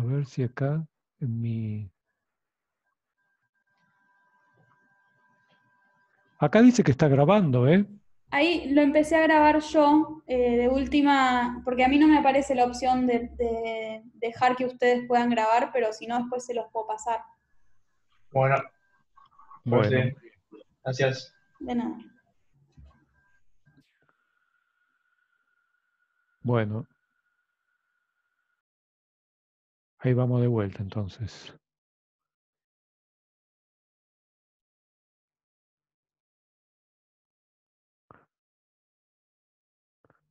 A ver si acá en mi... Acá dice que está grabando, ¿eh? Ahí lo empecé a grabar yo, eh, de última, porque a mí no me aparece la opción de, dejar que ustedes puedan grabar, pero si no, después se los puedo pasar. Bueno. Bueno. gracias. De nada. Bueno, Ahí vamos de vuelta entonces.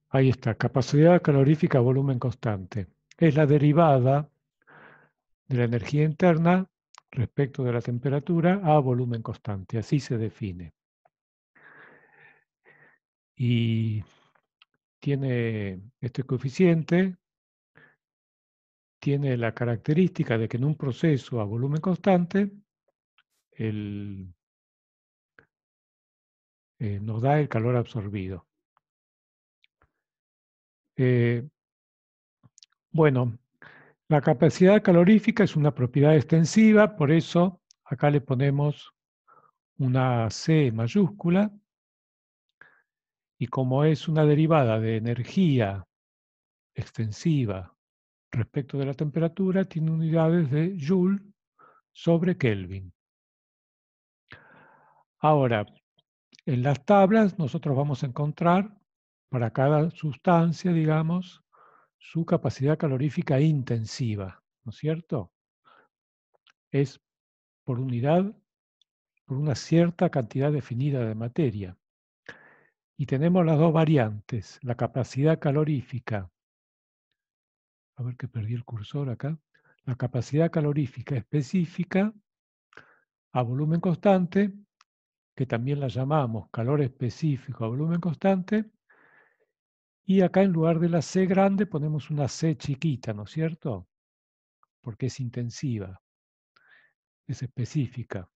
Ahí está, capacidad calorífica, volumen constante. Es la derivada de la energía interna respecto de la temperatura a volumen constante, así se define. Y tiene este coeficiente tiene la característica de que en un proceso a volumen constante eh, nos da el calor absorbido. Eh, bueno, la capacidad calorífica es una propiedad extensiva, por eso acá le ponemos una C mayúscula, y como es una derivada de energía extensiva respecto de la temperatura tiene unidades de joule sobre Kelvin. Ahora, en las tablas nosotros vamos a encontrar para cada sustancia, digamos, su capacidad calorífica intensiva, ¿no es cierto? Es por unidad, por una cierta cantidad definida de materia. Y tenemos las dos variantes, la capacidad calorífica a ver que perdí el cursor acá, la capacidad calorífica específica a volumen constante, que también la llamamos calor específico a volumen constante, y acá en lugar de la C grande ponemos una C chiquita, ¿no es cierto? Porque es intensiva, es específica.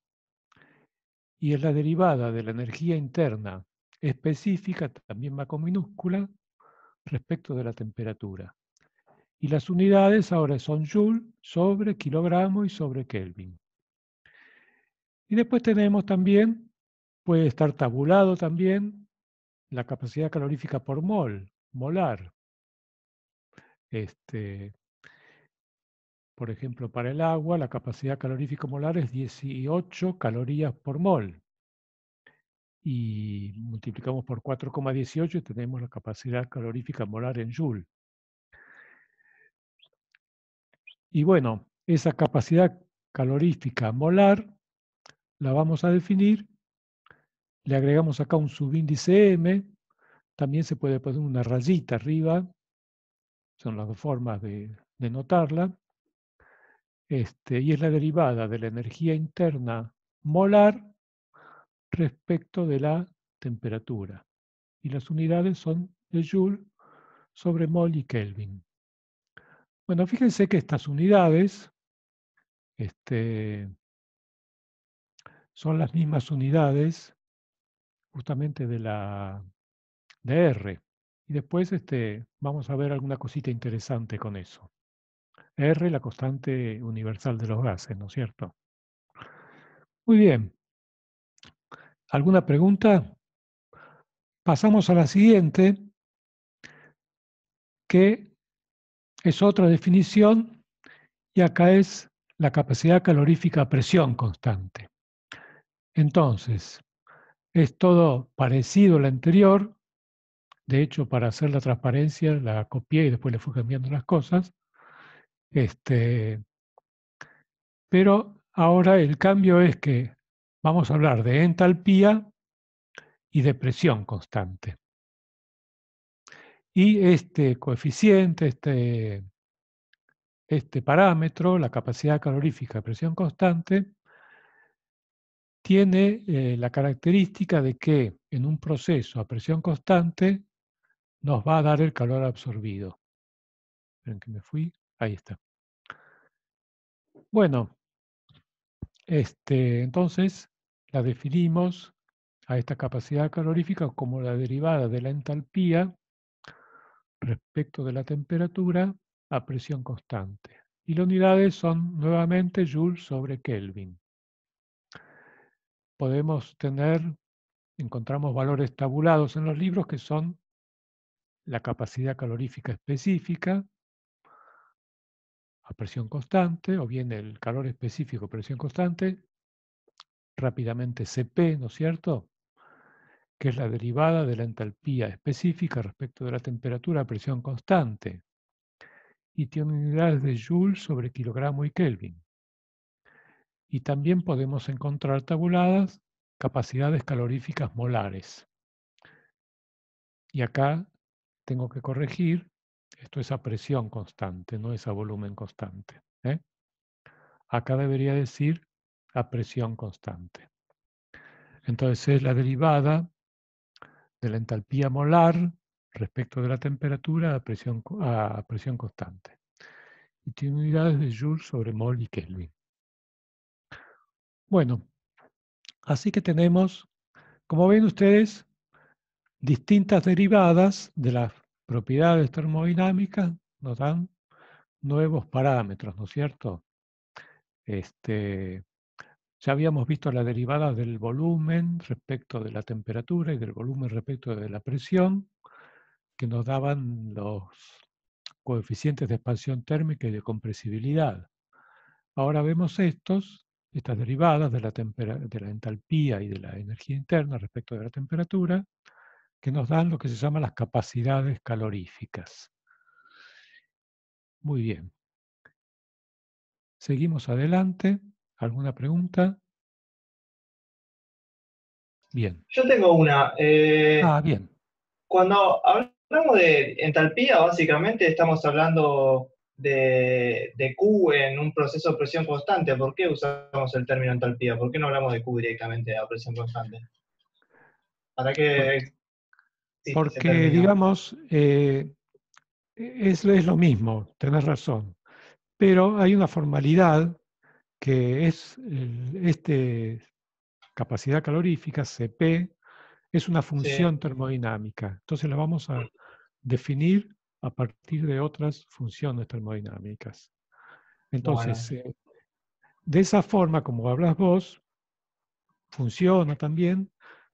Y es la derivada de la energía interna específica, también va con minúscula, respecto de la temperatura. Y las unidades ahora son joule sobre kilogramo y sobre Kelvin. Y después tenemos también, puede estar tabulado también, la capacidad calorífica por mol, molar. Este, por ejemplo, para el agua, la capacidad calorífica molar es 18 calorías por mol. Y multiplicamos por 4,18 y tenemos la capacidad calorífica molar en joule. Y bueno, esa capacidad calorífica molar la vamos a definir. Le agregamos acá un subíndice M. También se puede poner una rayita arriba. Son las dos formas de, denotarla. notarla. Este, y es la derivada de la energía interna molar respecto de la temperatura. Y las unidades son de Joule sobre mol y Kelvin. Bueno, fíjense que estas unidades este, son las mismas unidades justamente de la de R. Y después este, vamos a ver alguna cosita interesante con eso. R, la constante universal de los gases, ¿no es cierto? Muy bien. ¿Alguna pregunta? Pasamos a la siguiente, que es otra definición y acá es la capacidad calorífica a presión constante. Entonces, es todo parecido al anterior. De hecho, para hacer la transparencia, la copié y después le fui cambiando las cosas. Este, pero ahora el cambio es que vamos a hablar de entalpía y de presión constante. Y este coeficiente, este, este parámetro, la capacidad calorífica a presión constante, tiene eh, la característica de que en un proceso a presión constante nos va a dar el calor absorbido. Esperen que me fui. Ahí está. Bueno, este, entonces la definimos a esta capacidad calorífica como la derivada de la entalpía respecto de la temperatura a presión constante. Y las unidades son nuevamente Joule sobre Kelvin. Podemos tener, encontramos valores tabulados en los libros que son la capacidad calorífica específica a presión constante, o bien el calor específico a presión constante, rápidamente CP, ¿no es cierto? que es la derivada de la entalpía específica respecto de la temperatura a presión constante, y tiene unidades de joules sobre kilogramo y kelvin. Y también podemos encontrar tabuladas capacidades caloríficas molares. Y acá tengo que corregir, esto es a presión constante, no es a volumen constante. ¿eh? Acá debería decir a presión constante. Entonces es la derivada de la entalpía molar respecto de la temperatura a presión, a presión constante. Y tiene unidades de Joule sobre mol y Kelvin. Bueno, así que tenemos, como ven ustedes, distintas derivadas de las propiedades termodinámicas nos dan nuevos parámetros, ¿no es cierto? Este, ya habíamos visto las derivadas del volumen respecto de la temperatura y del volumen respecto de la presión, que nos daban los coeficientes de expansión térmica y de compresibilidad. Ahora vemos estos, estas derivadas de la, de la entalpía y de la energía interna respecto de la temperatura, que nos dan lo que se llama las capacidades caloríficas. Muy bien. Seguimos adelante. ¿Alguna pregunta? Bien. Yo tengo una. Eh, ah, bien. Cuando hablamos de entalpía, básicamente estamos hablando de, de, Q en un proceso de presión constante. ¿Por qué usamos el término entalpía? ¿Por qué no hablamos de Q directamente a presión constante? ¿Para qué? Porque, digamos, eh, es, es lo mismo, tenés razón. Pero hay una formalidad que es este capacidad calorífica, CP, es una función termodinámica. Entonces la vamos a mm. definir a partir de otras funciones termodinámicas. Entonces, eh, de esa forma, como hablas vos, funciona también,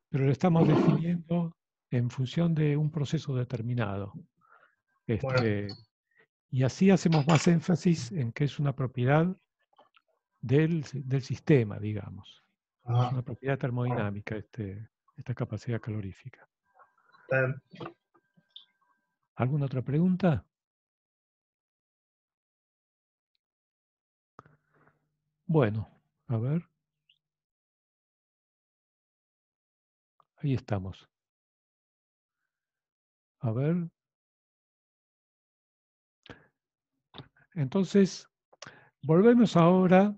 pero lo estamos definiendo en función de un proceso determinado. Este, y así hacemos más énfasis en que es una propiedad del, del sistema, digamos. la Es ah, una propiedad termodinámica este, esta capacidad calorífica. ¿Alguna otra pregunta? Bueno, a ver. Ahí estamos. A ver. Entonces, volvemos ahora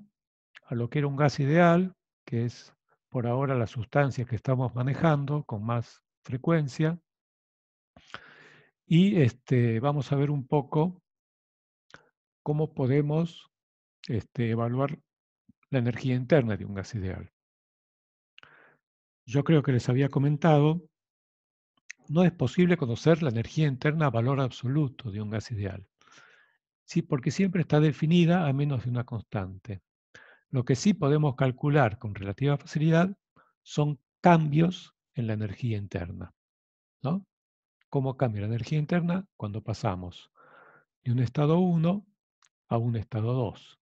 a lo que era un gas ideal, que es por ahora la sustancia que estamos manejando con más frecuencia. Y este, vamos a ver un poco cómo podemos este, evaluar la energía interna de un gas ideal. Yo creo que les había comentado, no es posible conocer la energía interna a valor absoluto de un gas ideal. Sí, porque siempre está definida a menos de una constante. Lo que sí podemos calcular con relativa facilidad son cambios en la energía interna. ¿no? ¿Cómo cambia la energía interna? Cuando pasamos de un estado 1 a un estado 2.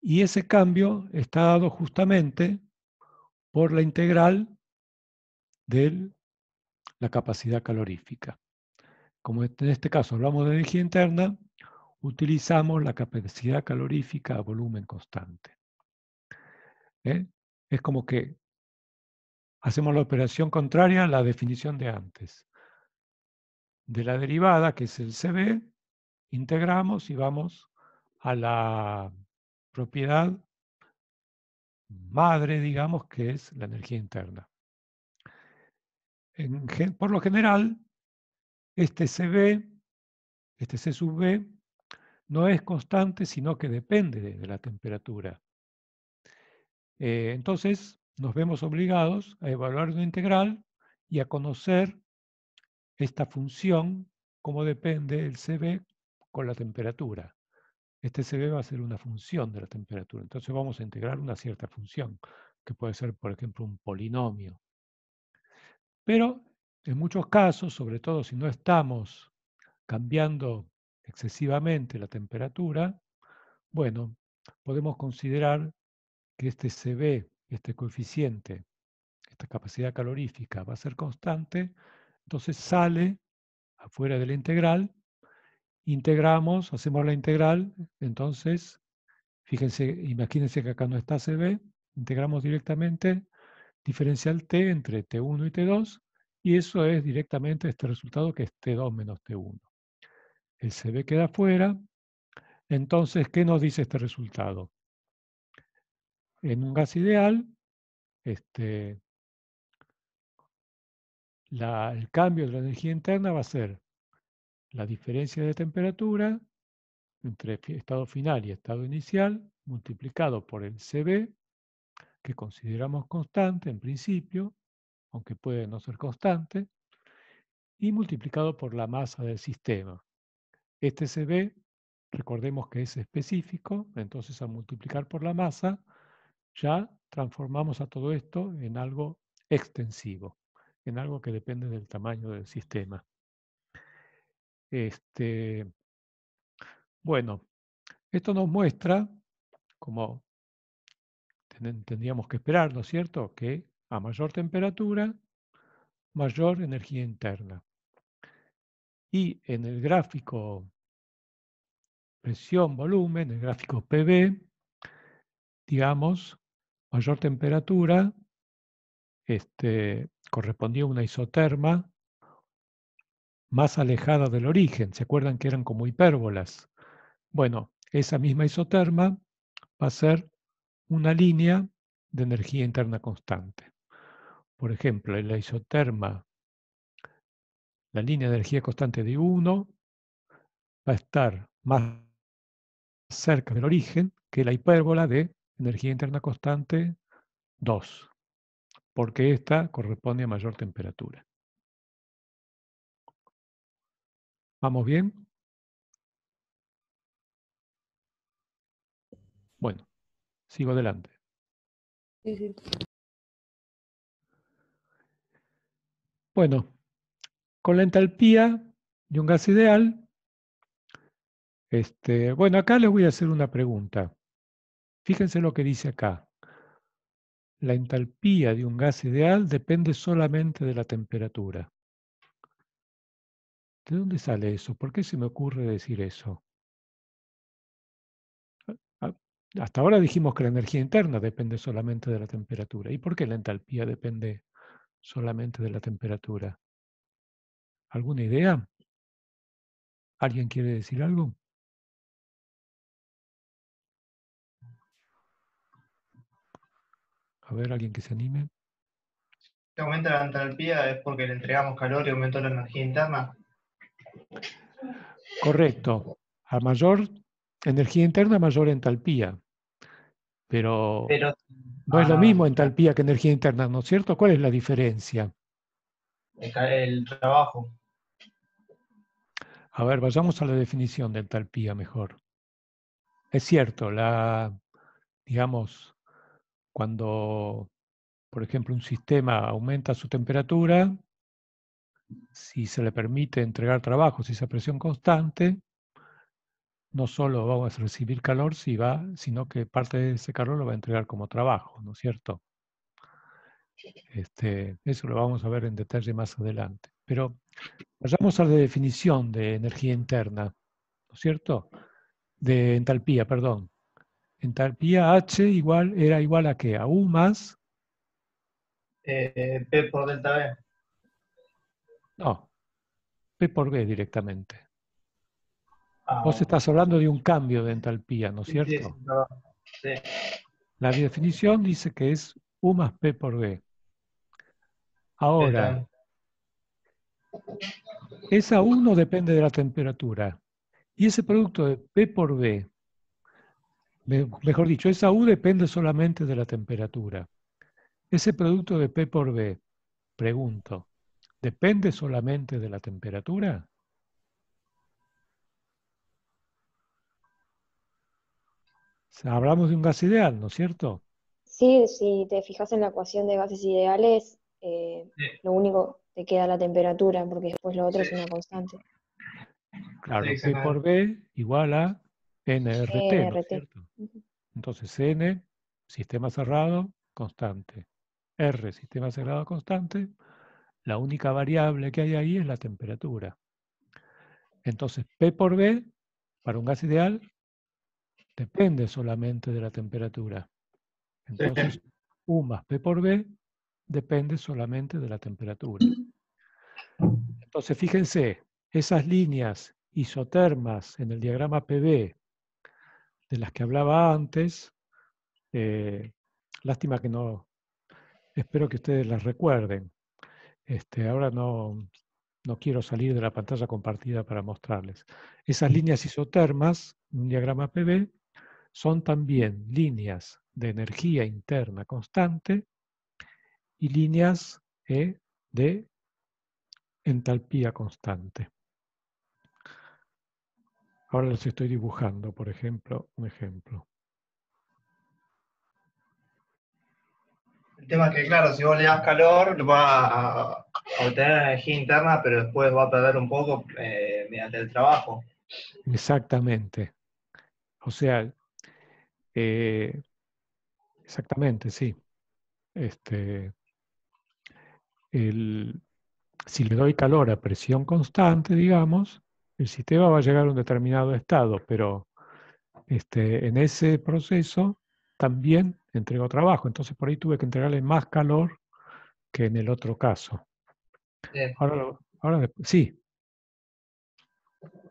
Y ese cambio está dado justamente por la integral de la capacidad calorífica. Como en este caso hablamos de energía interna, utilizamos la capacidad calorífica a volumen constante. ¿eh? Es como que hacemos la operación contraria a la definición de antes. De la derivada, que es el CB, integramos y vamos a la propiedad madre, digamos, que es la energía interna. por lo general, este CB, este C sub no es constante, sino que depende de la temperatura. Eh, entonces, nos vemos obligados a evaluar una integral y a conocer esta función, cómo depende el CB con la temperatura. Este CB va a ser una función de la temperatura. Entonces vamos a integrar una cierta función, que puede ser, por ejemplo, un polinomio. Pero en muchos casos, sobre todo si no estamos cambiando excesivamente la temperatura, bueno, podemos considerar que este CB, este coeficiente, esta capacidad calorífica va a ser constante, entonces sale afuera de la integral, integramos, hacemos la integral, entonces, fíjense, imagínense que acá no está CB, integramos directamente diferencial T entre T1 y T2, y eso es directamente este resultado que es T2 menos T1. El CB queda fuera. Entonces, ¿qué nos dice este resultado? En un gas ideal, este, el cambio de la energía interna va a ser la diferencia de temperatura entre estado final y estado inicial multiplicado por el CB, que consideramos constante en principio, aunque puede no ser constante, y multiplicado por la masa del sistema. Este se recordemos que es específico, entonces al multiplicar por la masa, ya transformamos a todo esto en algo extensivo, en algo que depende del tamaño del sistema. Este, bueno, esto nos muestra, como tendríamos que esperar, ¿no es cierto?, que a mayor temperatura, mayor energía interna y en el gráfico presión-volumen, en el gráfico PV, digamos, mayor temperatura este, correspondía a una isoterma más alejada del origen. ¿Se acuerdan que eran como hipérbolas? Bueno, esa misma isoterma va a ser una línea de energía interna constante. Por ejemplo, en la isoterma la línea de energía constante de 1 va a estar más cerca del origen que la hipérbola de energía interna constante 2, porque esta corresponde a mayor temperatura. ¿Vamos bien? Bueno, sigo adelante. Bueno, con la entalpía de un gas ideal. Este, bueno, acá les voy a hacer una pregunta. Fíjense lo que dice acá. La entalpía de un gas ideal depende solamente de la temperatura. ¿De dónde sale eso? ¿Por qué se me ocurre decir eso? Ah, ah, hasta ahora dijimos que la energía interna depende solamente de la temperatura. ¿Y por qué la entalpía depende solamente de la temperatura? ¿Alguna idea? ¿Alguien quiere decir algo? A ver, alguien que se anime. Si aumenta la entalpía es porque le entregamos calor y aumentó la energía interna. Correcto. A mayor energía interna, mayor entalpía. Pero, no es lo ah, mismo entalpía que energía interna, ¿no es cierto? ¿Cuál es la diferencia? el trabajo. A ver, vayamos a la definición de entalpía mejor. Es cierto, la, digamos, cuando, por ejemplo, un sistema aumenta su temperatura, si se le permite entregar trabajo, si esa presión constante, no solo va a recibir calor, sino que parte de ese calor lo va a entregar como trabajo, ¿no es cierto? Este, eso lo vamos a ver en detalle más adelante. Pero vayamos a la definición de energía interna, ¿no es cierto? De entalpía, perdón. Entalpía H igual, era igual a qué? A U más. Eh, P por delta B. No, P por B directamente. Ah, Vos estás hablando de un cambio de entalpía, ¿no es cierto? La definición dice que es U más P por B. Ahora, esa no depende de la temperatura. Y ese producto de P por B, mejor dicho, esa U depende solamente de la temperatura. Ese producto de P por B, pregunto, ¿depende solamente de la temperatura? Hablamos de un gas ideal, ¿no es cierto? Sí, si te fijas en la ecuación de gases ideales, eh, lo único que queda la temperatura, porque después lo otro es una constante. Claro, P por B igual a NRT, cierto? Entonces N, sistema cerrado, constante. R, sistema cerrado, constante. La única variable que hay ahí es la temperatura. Entonces P por B, para un gas ideal, depende solamente de la temperatura. Entonces U más P por B depende solamente de la temperatura. Entonces, fíjense, esas líneas isotermas en el diagrama PV, de las que hablaba antes, eh, lástima que no, espero que ustedes las recuerden. Este, ahora no, no quiero salir de la pantalla compartida para mostrarles. Esas líneas isotermas, en un diagrama PV son también líneas de energía interna constante y líneas de entalpía constante. Ahora los estoy dibujando, por ejemplo, un ejemplo. El tema es que, claro, si vos le das calor, va a obtener energía interna, pero después va a perder un poco eh, mediante el trabajo. Exactamente. O sea, eh, exactamente, sí. Este, el, si le doy calor a presión constante, digamos, el sistema va a llegar a un determinado estado, pero este, en ese proceso también entregó trabajo. Entonces por ahí tuve que entregarle más calor que en el otro caso. Ahora, sí.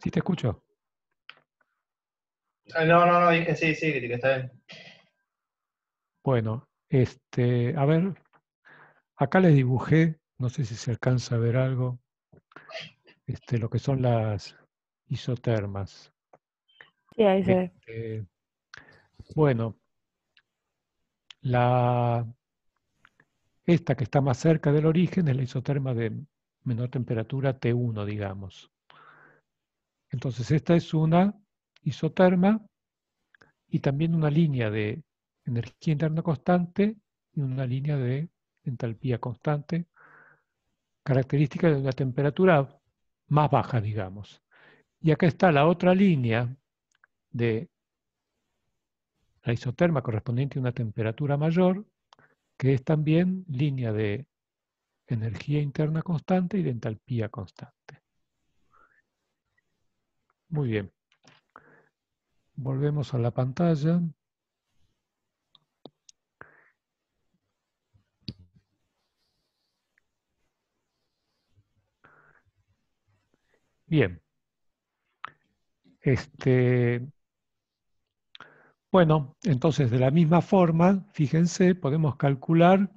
Sí te escucho. Ah, no, no, no, dije sí, sí, que está bien. Bueno, este, a ver, acá les dibujé no sé si se alcanza a ver algo, este, lo que son las isotermas. Sí, ahí se ve. Este, bueno, la, esta que está más cerca del origen es la isoterma de menor temperatura T1, digamos. Entonces, esta es una isoterma y también una línea de energía interna constante y una línea de entalpía constante característica de una temperatura más baja, digamos. Y acá está la otra línea de la isoterma correspondiente a una temperatura mayor, que es también línea de energía interna constante y de entalpía constante. Muy bien. Volvemos a la pantalla. Bien. Este, bueno, entonces de la misma forma, fíjense, podemos calcular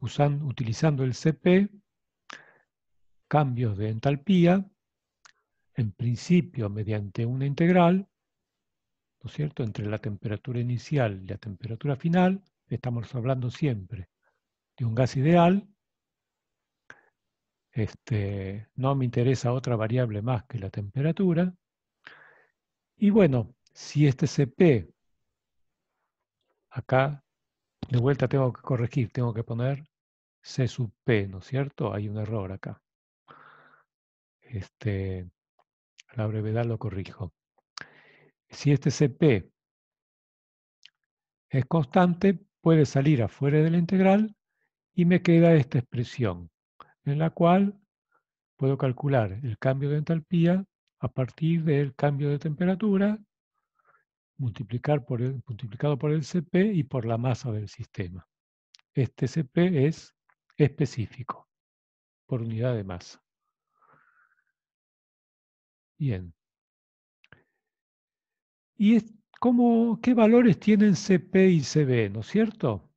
usando, utilizando el CP cambios de entalpía, en principio mediante una integral, ¿no es cierto?, entre la temperatura inicial y la temperatura final, estamos hablando siempre de un gas ideal, este, no me interesa otra variable más que la temperatura. Y bueno, si este CP, acá de vuelta tengo que corregir, tengo que poner C sub P, ¿no es cierto? Hay un error acá. Este, a la brevedad lo corrijo. Si este CP es constante, puede salir afuera de la integral y me queda esta expresión en la cual puedo calcular el cambio de entalpía a partir del cambio de temperatura multiplicar por el, multiplicado por el CP y por la masa del sistema. Este CP es específico por unidad de masa. Bien. ¿Y es, qué valores tienen CP y CB, no es cierto?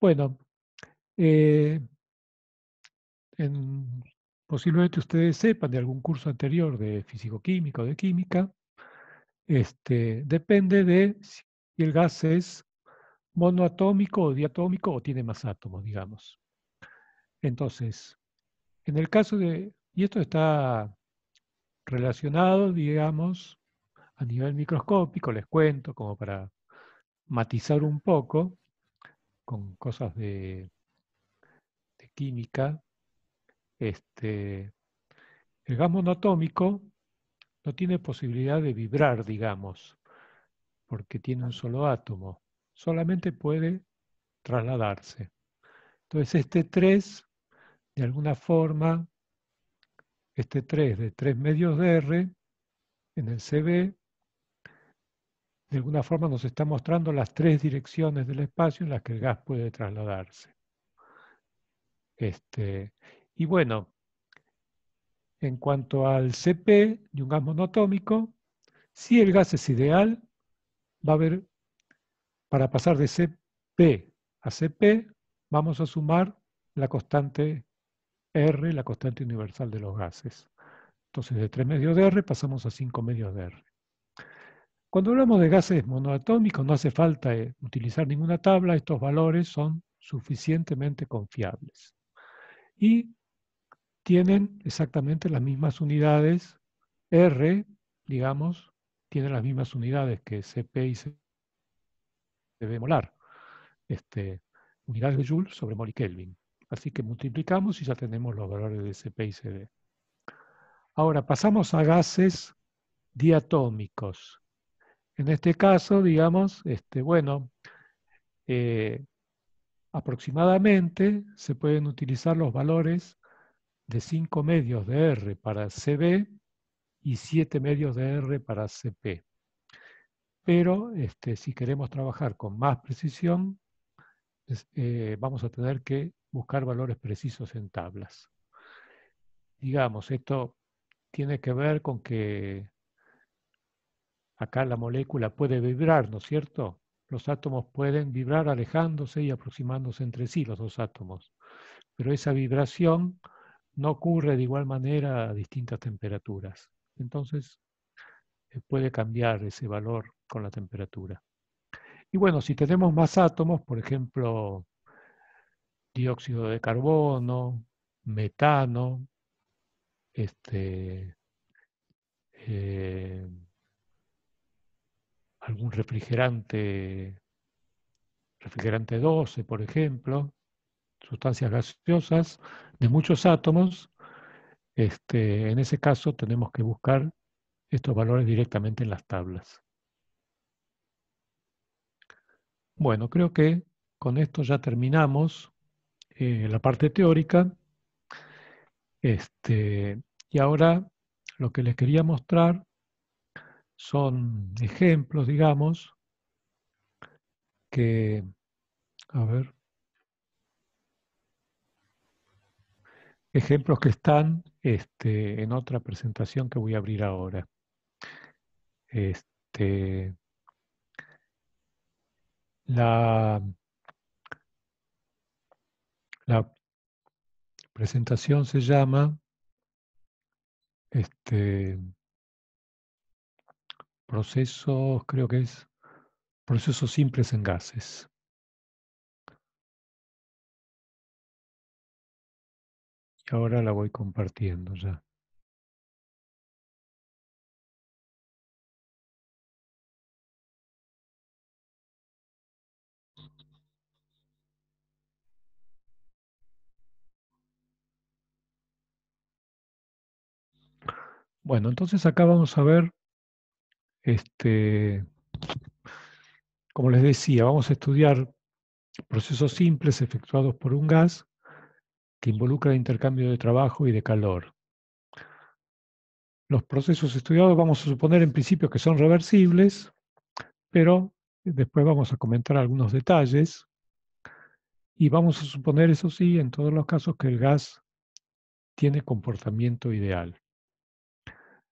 Bueno, eh, posiblemente ustedes sepan de algún curso anterior de físicoquímica o de química, este, depende de si el gas es monoatómico o diatómico o tiene más átomos, digamos. Entonces, en el caso de, y esto está relacionado, digamos, a nivel microscópico, les cuento como para matizar un poco con cosas de química, este, el gas monatómico no tiene posibilidad de vibrar, digamos, porque tiene un solo átomo. Solamente puede trasladarse. Entonces este 3, de alguna forma, este 3 de 3 medios de R en el CB, de alguna forma nos está mostrando las tres direcciones del espacio en las que el gas puede trasladarse. Este, y bueno, en cuanto al CP de un gas monoatómico, si el gas es ideal, va a haber, para pasar de CP a CP, vamos a sumar la constante R, la constante universal de los gases. Entonces de 3 medios de R pasamos a 5 medios de R. Cuando hablamos de gases monoatómicos no hace falta eh, utilizar ninguna tabla, estos valores son suficientemente confiables. Y tienen exactamente las mismas unidades. R, digamos, tiene las mismas unidades que CP y CB molar. Este, unidades de Joule sobre mol y Kelvin. Así que multiplicamos y ya tenemos los valores de CP y Cd. Ahora pasamos a gases diatómicos. En este caso, digamos, este, bueno, eh, aproximadamente se pueden utilizar los valores de 5 medios de R para CB y 7 medios de R para CP. Pero este, si queremos trabajar con más precisión, eh, vamos a tener que buscar valores precisos en tablas. Digamos, esto tiene que ver con que acá la molécula puede vibrar, ¿no es cierto? Los átomos pueden vibrar alejándose y aproximándose entre sí, los dos átomos. Pero esa vibración no ocurre de igual manera a distintas temperaturas. Entonces, eh, puede cambiar ese valor con la temperatura. Y bueno, si tenemos más átomos, por ejemplo, dióxido de carbono, metano, este, eh, algún refrigerante, refrigerante 12, por ejemplo, sustancias gaseosas de muchos átomos, este, en ese caso tenemos que buscar estos valores directamente en las tablas. Bueno, creo que con esto ya terminamos eh, la parte teórica. Este, y ahora lo que les quería mostrar son ejemplos, digamos, que, a ver, ejemplos que están este, en otra presentación que voy a abrir ahora. Este, la, la presentación se llama este, procesos, creo que es procesos simples en gases. ahora la voy compartiendo ya. Bueno, entonces acá vamos a ver, este, como les decía, vamos a estudiar procesos simples efectuados por un gas que involucra el intercambio de trabajo y de calor. Los procesos estudiados vamos a suponer en principio que son reversibles, pero después vamos a comentar algunos detalles y vamos a suponer, eso sí, en todos los casos que el gas tiene comportamiento ideal.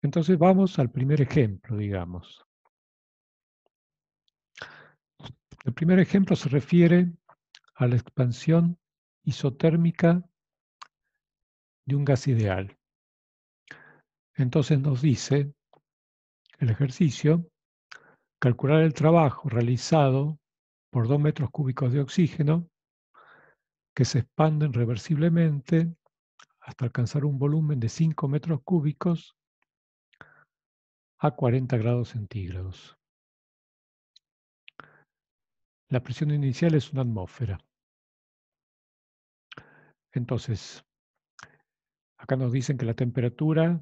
Entonces vamos al primer ejemplo, digamos. El primer ejemplo se refiere a la expansión isotérmica de un gas ideal. Entonces nos dice el ejercicio, calcular el trabajo realizado por dos metros cúbicos de oxígeno que se expanden reversiblemente hasta alcanzar un volumen de 5 metros cúbicos a 40 grados centígrados. La presión inicial es una atmósfera. Entonces, Acá nos dicen que la temperatura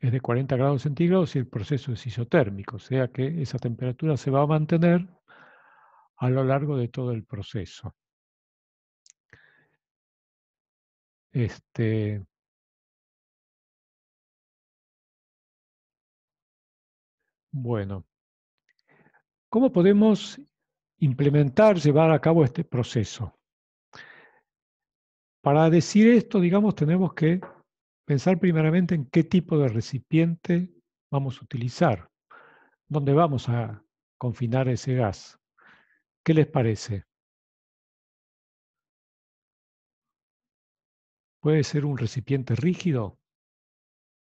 es de 40 grados centígrados y el proceso es isotérmico, o sea que esa temperatura se va a mantener a lo largo de todo el proceso. Este, bueno, ¿cómo podemos implementar, llevar a cabo este proceso? Para decir esto, digamos, tenemos que Pensar primeramente en qué tipo de recipiente vamos a utilizar, dónde vamos a confinar ese gas. ¿Qué les parece? ¿Puede ser un recipiente rígido?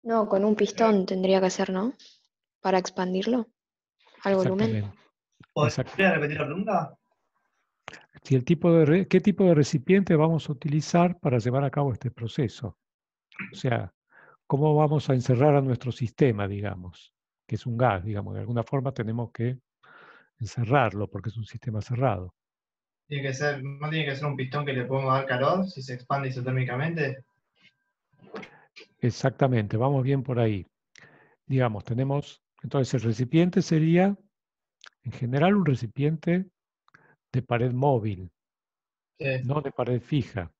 No, con un pistón tendría que ser, ¿no? Para expandirlo al volumen. ¿Podría repetir la pregunta? el tipo de, ¿Qué tipo de recipiente vamos a utilizar para llevar a cabo este proceso? O sea, ¿cómo vamos a encerrar a nuestro sistema, digamos, que es un gas, digamos, de alguna forma tenemos que encerrarlo porque es un sistema cerrado? Tiene que ¿No tiene que ser un pistón que le podemos dar calor si se expande isotérmicamente? Exactamente, vamos bien por ahí. Digamos, tenemos, entonces el recipiente sería, en general, un recipiente de pared móvil, no de pared fija.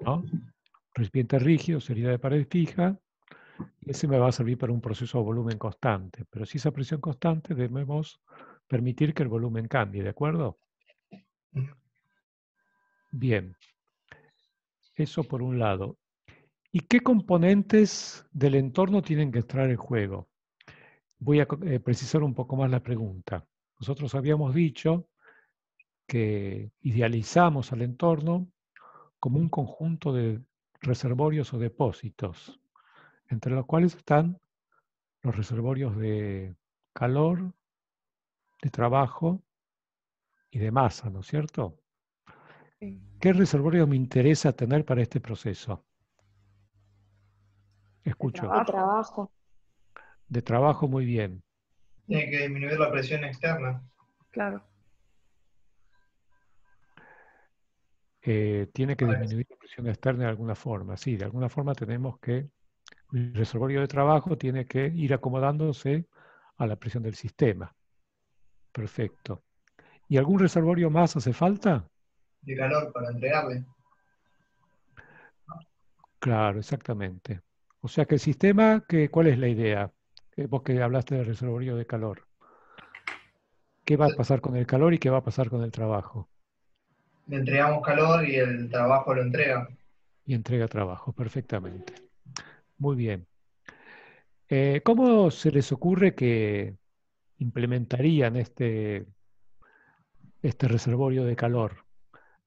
¿no? recipiente rígido, seriedad de pared fija, y ese me va a servir para un proceso de volumen constante. Pero si esa presión constante, debemos permitir que el volumen cambie, ¿de acuerdo? Bien. Eso por un lado. ¿Y qué componentes del entorno tienen que entrar en juego? Voy a eh, precisar un poco más la pregunta. Nosotros habíamos dicho que idealizamos al entorno como un conjunto de reservorios o depósitos, entre los cuales están los reservorios de calor, de trabajo y de masa, ¿no es cierto? ¿Qué reservorio me interesa tener para este proceso? Escucho. De trabajo. De trabajo, muy bien. Tiene que disminuir la presión externa. Claro. Eh, tiene que disminuir la presión externa de alguna forma. Sí, de alguna forma tenemos que, el reservorio de trabajo tiene que ir acomodándose a la presión del sistema. Perfecto. ¿Y algún reservorio más hace falta? De calor para entregarle. Claro, exactamente. O sea que el sistema, que, ¿cuál es la idea? Eh, vos que hablaste del reservorio de calor. ¿Qué va a pasar con el calor y qué va a pasar con el trabajo? le entregamos calor y el trabajo lo entrega. Y entrega trabajo, perfectamente. Muy bien. Eh, ¿Cómo se les ocurre que implementarían este, este reservorio de calor?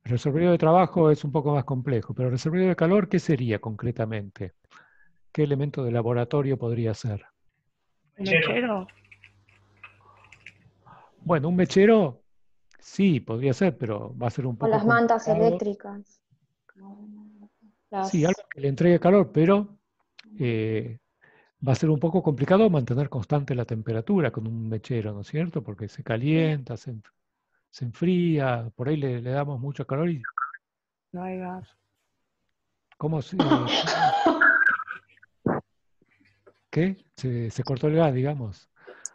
El reservorio de trabajo es un poco más complejo, pero el reservorio de calor, ¿qué sería concretamente? ¿Qué elemento de laboratorio podría ser? Un mechero. Bueno, un mechero Sí, podría ser, pero va a ser un poco. Con las mantas eléctricas. Sí, algo que le entregue calor, pero eh, va a ser un poco complicado mantener constante la temperatura con un mechero, ¿no es cierto? Porque se calienta, se, se enfría, por ahí le, le, damos mucho calor y... No hay gas. ¿Cómo se...? Eh, ¿Qué? Se, se cortó el gas, digamos.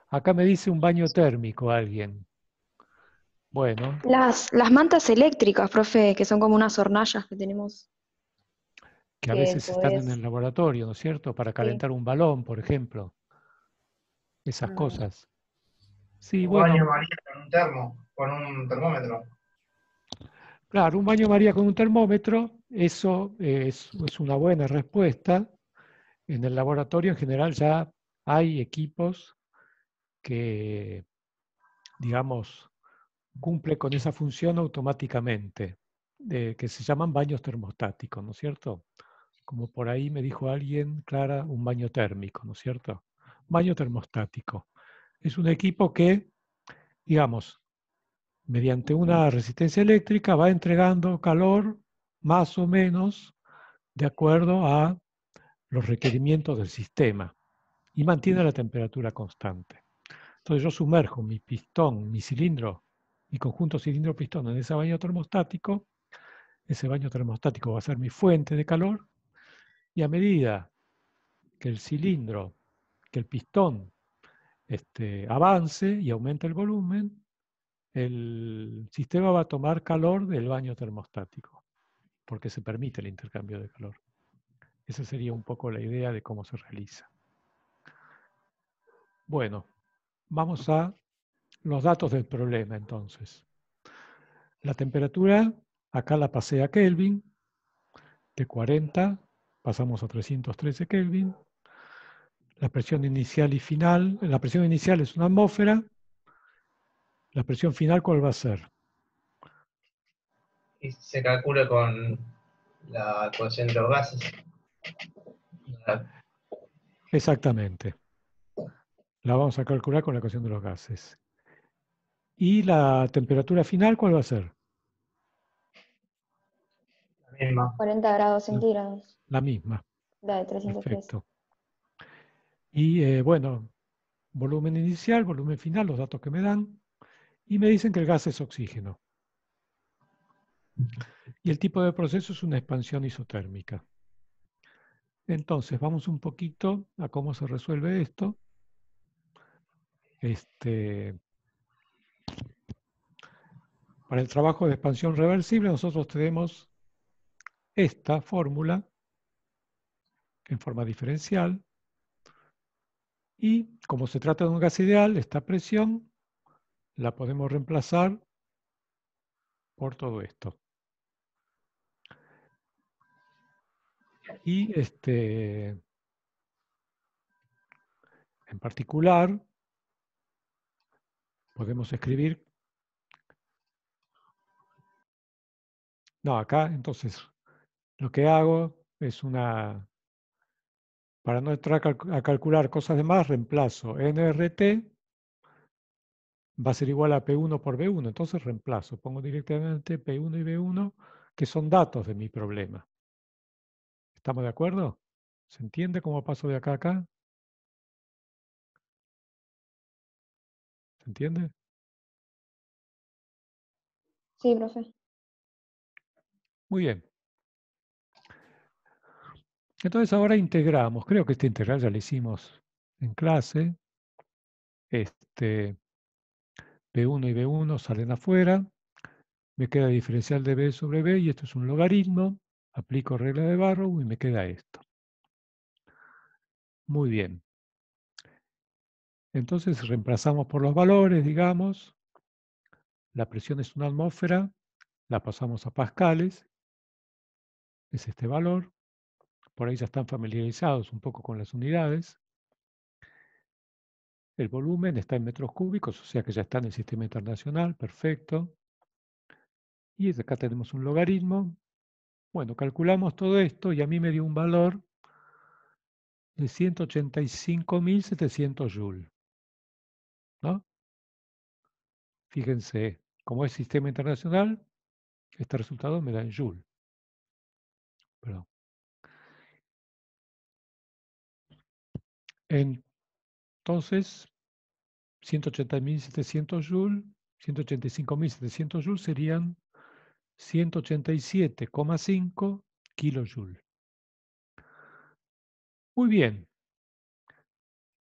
Acá me dice un baño térmico alguien. Las, las mantas eléctricas, profe, que son como unas hornallas que tenemos. Que a veces están en el laboratorio, ¿no es cierto? Para calentar un balón, por ejemplo. Esas ah. cosas. Sí, un baño María con un termómetro. Claro, un baño María con un termómetro, eso eh, es una buena respuesta. En el laboratorio en general ya hay equipos que, digamos, cumple con esa función automáticamente, de, que se llaman baños termostáticos, ¿no es cierto? Como por ahí me dijo alguien, Clara, un baño térmico, ¿no es cierto? Baño termostático. Es un equipo que, digamos, mediante una resistencia eléctrica va entregando calor más o menos de acuerdo a los requerimientos del sistema y mantiene la temperatura constante. Entonces yo sumerjo mi pistón, mi cilindro mi conjunto cilindro-pistón en ese baño termostático, ese baño termostático va a ser mi fuente de calor, y a medida que el cilindro, que el pistón este, avance y aumente el volumen, el sistema va a tomar calor del baño termostático, porque se permite el intercambio de calor. Esa sería un poco la idea de cómo se realiza. Bueno, vamos a los datos del problema entonces. La temperatura, acá la pasé a Kelvin, de 40 pasamos a 313 Kelvin. La presión inicial y final, la presión inicial es una atmósfera. La presión final, ¿cuál va a ser? Y se calcula con la ecuación de los gases. Exactamente. La vamos a calcular con la ecuación de los gases. ¿Y la temperatura final cuál va a ser? La misma. 40 grados centígrados. La misma. La de 300 Perfecto. Y eh, bueno, volumen inicial, volumen final, los datos que me dan. Y me dicen que el gas es oxígeno. Y el tipo de proceso es una expansión isotérmica. Entonces, vamos un poquito a cómo se resuelve esto. Este, para el trabajo de expansión reversible nosotros tenemos esta fórmula en forma diferencial y como se trata de un gas ideal, esta presión la podemos reemplazar por todo esto. Y este, en particular, podemos escribir No, acá entonces lo que hago es una, para no entrar a calcular cosas de más, reemplazo NRT, va a ser igual a P1 por B1, entonces reemplazo, pongo directamente P1 y B1, que son datos de mi problema. ¿Estamos de acuerdo? ¿Se entiende cómo paso de acá a acá? ¿Se entiende? Sí, profe. Muy bien. Entonces ahora integramos, creo que esta integral ya la hicimos en clase. Este, B1 y B1 salen afuera. Me queda diferencial de B sobre B y esto es un logaritmo. Aplico regla de Barrow y me queda esto. Muy bien. Entonces reemplazamos por los valores, digamos. La presión es una atmósfera, la pasamos a pascales es este valor. Por ahí ya están familiarizados un poco con las unidades. El volumen está en metros cúbicos, o sea que ya está en el sistema internacional, perfecto. Y acá tenemos un logaritmo. Bueno, calculamos todo esto y a mí me dio un valor de 185.700 joules. ¿No? Fíjense, como es sistema internacional, este resultado me da en joules. Perdón. Entonces, 180.700 joules, 185.700 joules serían 187,5 kilojoules. Muy bien.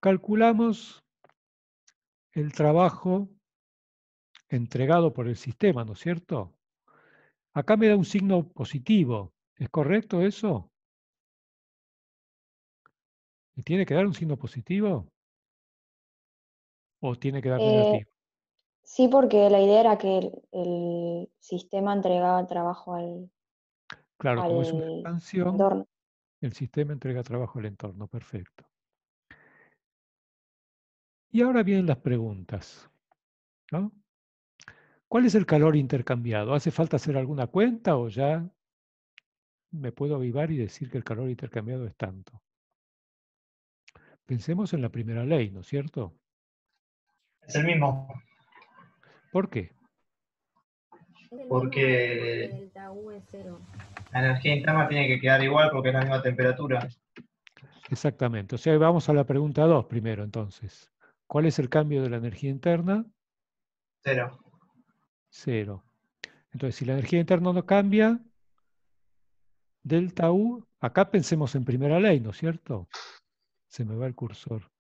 Calculamos el trabajo entregado por el sistema, ¿no es cierto? Acá me da un signo positivo, ¿Es correcto eso? ¿Y tiene que dar un signo positivo? ¿O tiene que dar eh, negativo? Sí, porque la idea era que el, sistema entregaba trabajo al. Claro, como es una expansión, el sistema entrega trabajo al entorno, perfecto. Y ahora vienen las preguntas. ¿Cuál es el calor intercambiado? ¿Hace falta hacer alguna cuenta o ya me puedo avivar y decir que el calor intercambiado es tanto. Pensemos en la primera ley, ¿no es cierto? Es el mismo. ¿Por qué? Porque la energía interna tiene que quedar igual porque es la misma temperatura. Exactamente. O sea, vamos a la pregunta 2 primero entonces. ¿Cuál es el cambio de la energía interna? Cero. Cero. Entonces, si la energía interna no cambia, delta U, acá pensemos en primera ley, ¿no es cierto? Se me va el cursor.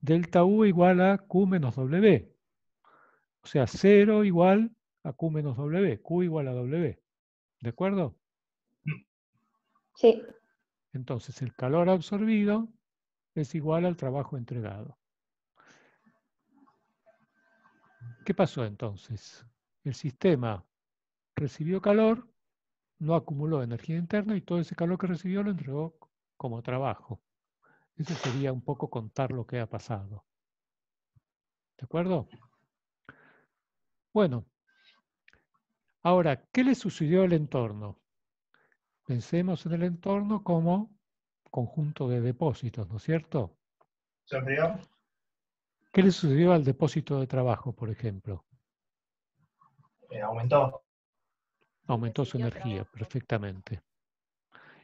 Delta U igual a Q menos W. O sea, 0 igual a Q menos W, Q igual a W. ¿De acuerdo? Sí. Entonces, el calor absorbido es igual al trabajo entregado. ¿Qué pasó entonces? El sistema recibió calor, no acumuló energía interna y todo ese calor que recibió lo entregó como trabajo. Eso sería un poco contar lo que ha pasado. ¿De acuerdo? Bueno, ahora, ¿qué le sucedió al entorno? Pensemos en el entorno como conjunto de depósitos, ¿no es cierto? ¿Se ¿Qué le sucedió al depósito de trabajo, por ejemplo? Eh, aumentó. Aumentó su energía perfectamente.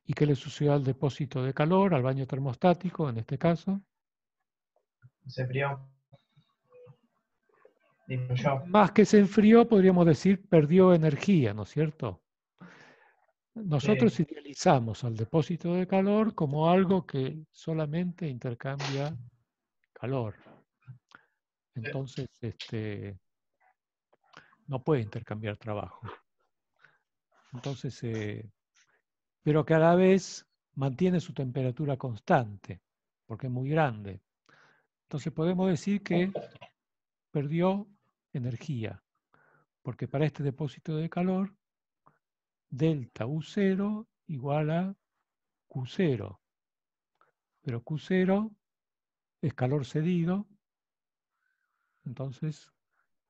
¿Y qué le sucedió al depósito de calor, al baño termostático en este caso? Se enfrió. Más que se enfrió, podríamos decir, perdió energía, ¿no es cierto? Nosotros idealizamos al depósito de calor como algo que solamente intercambia calor. Entonces, este, no puede intercambiar trabajo. Entonces, eh, pero que a la vez mantiene su temperatura constante, porque es muy grande. Entonces podemos decir que perdió energía, porque para este depósito de calor, delta U0 igual a Q0. Pero Q0 es calor cedido, entonces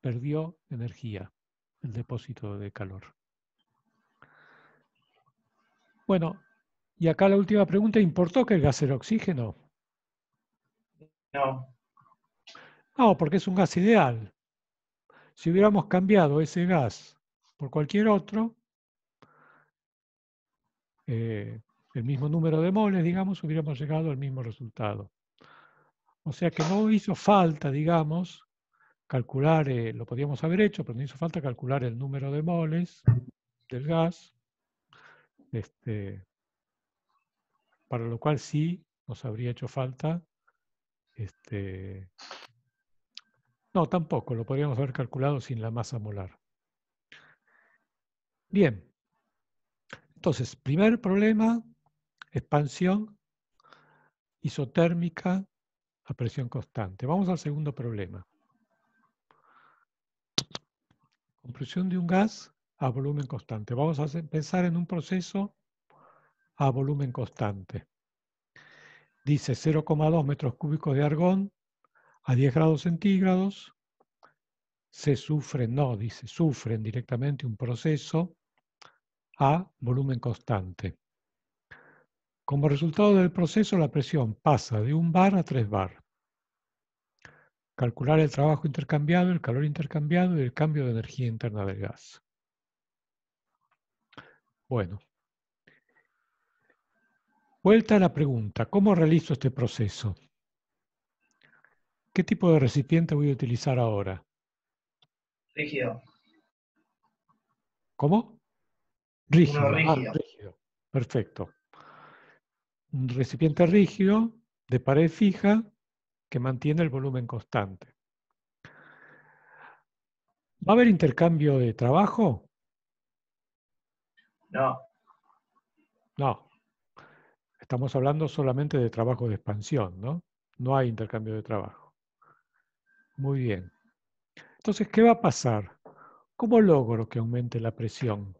perdió energía el depósito de calor. Bueno, y acá la última pregunta, ¿importó que el gas era oxígeno? No. No, porque es un gas ideal. Si hubiéramos cambiado ese gas por cualquier otro, eh, el mismo número de moles, digamos, hubiéramos llegado al mismo resultado. O sea que no hizo falta, digamos, calcular, eh, lo podíamos haber hecho, pero no hizo falta calcular el número de moles del gas este, para lo cual sí nos habría hecho falta, este, no, tampoco, lo podríamos haber calculado sin la masa molar. Bien, entonces, primer problema, expansión isotérmica a presión constante. Vamos al segundo problema. Compresión de un gas a volumen constante. Vamos a pensar en un proceso a volumen constante. Dice 0,2 metros cúbicos de argón a 10 grados centígrados. Se sufre, no, dice, sufren directamente un proceso a volumen constante. Como resultado del proceso, la presión pasa de un bar a 3 bar. Calcular el trabajo intercambiado, el calor intercambiado y el cambio de energía interna del gas. Bueno. Vuelta a la pregunta, ¿cómo realizo este proceso? ¿Qué tipo de recipiente voy a utilizar ahora? Rígido. ¿Cómo? Rígido. Ah, Perfecto. Un recipiente rígido de pared fija que mantiene el volumen constante. ¿Va a haber intercambio de trabajo? No. No. Estamos hablando solamente de trabajo de expansión, ¿no? No hay intercambio de trabajo. Muy bien. Entonces, ¿qué va a pasar? ¿Cómo logro que aumente la presión?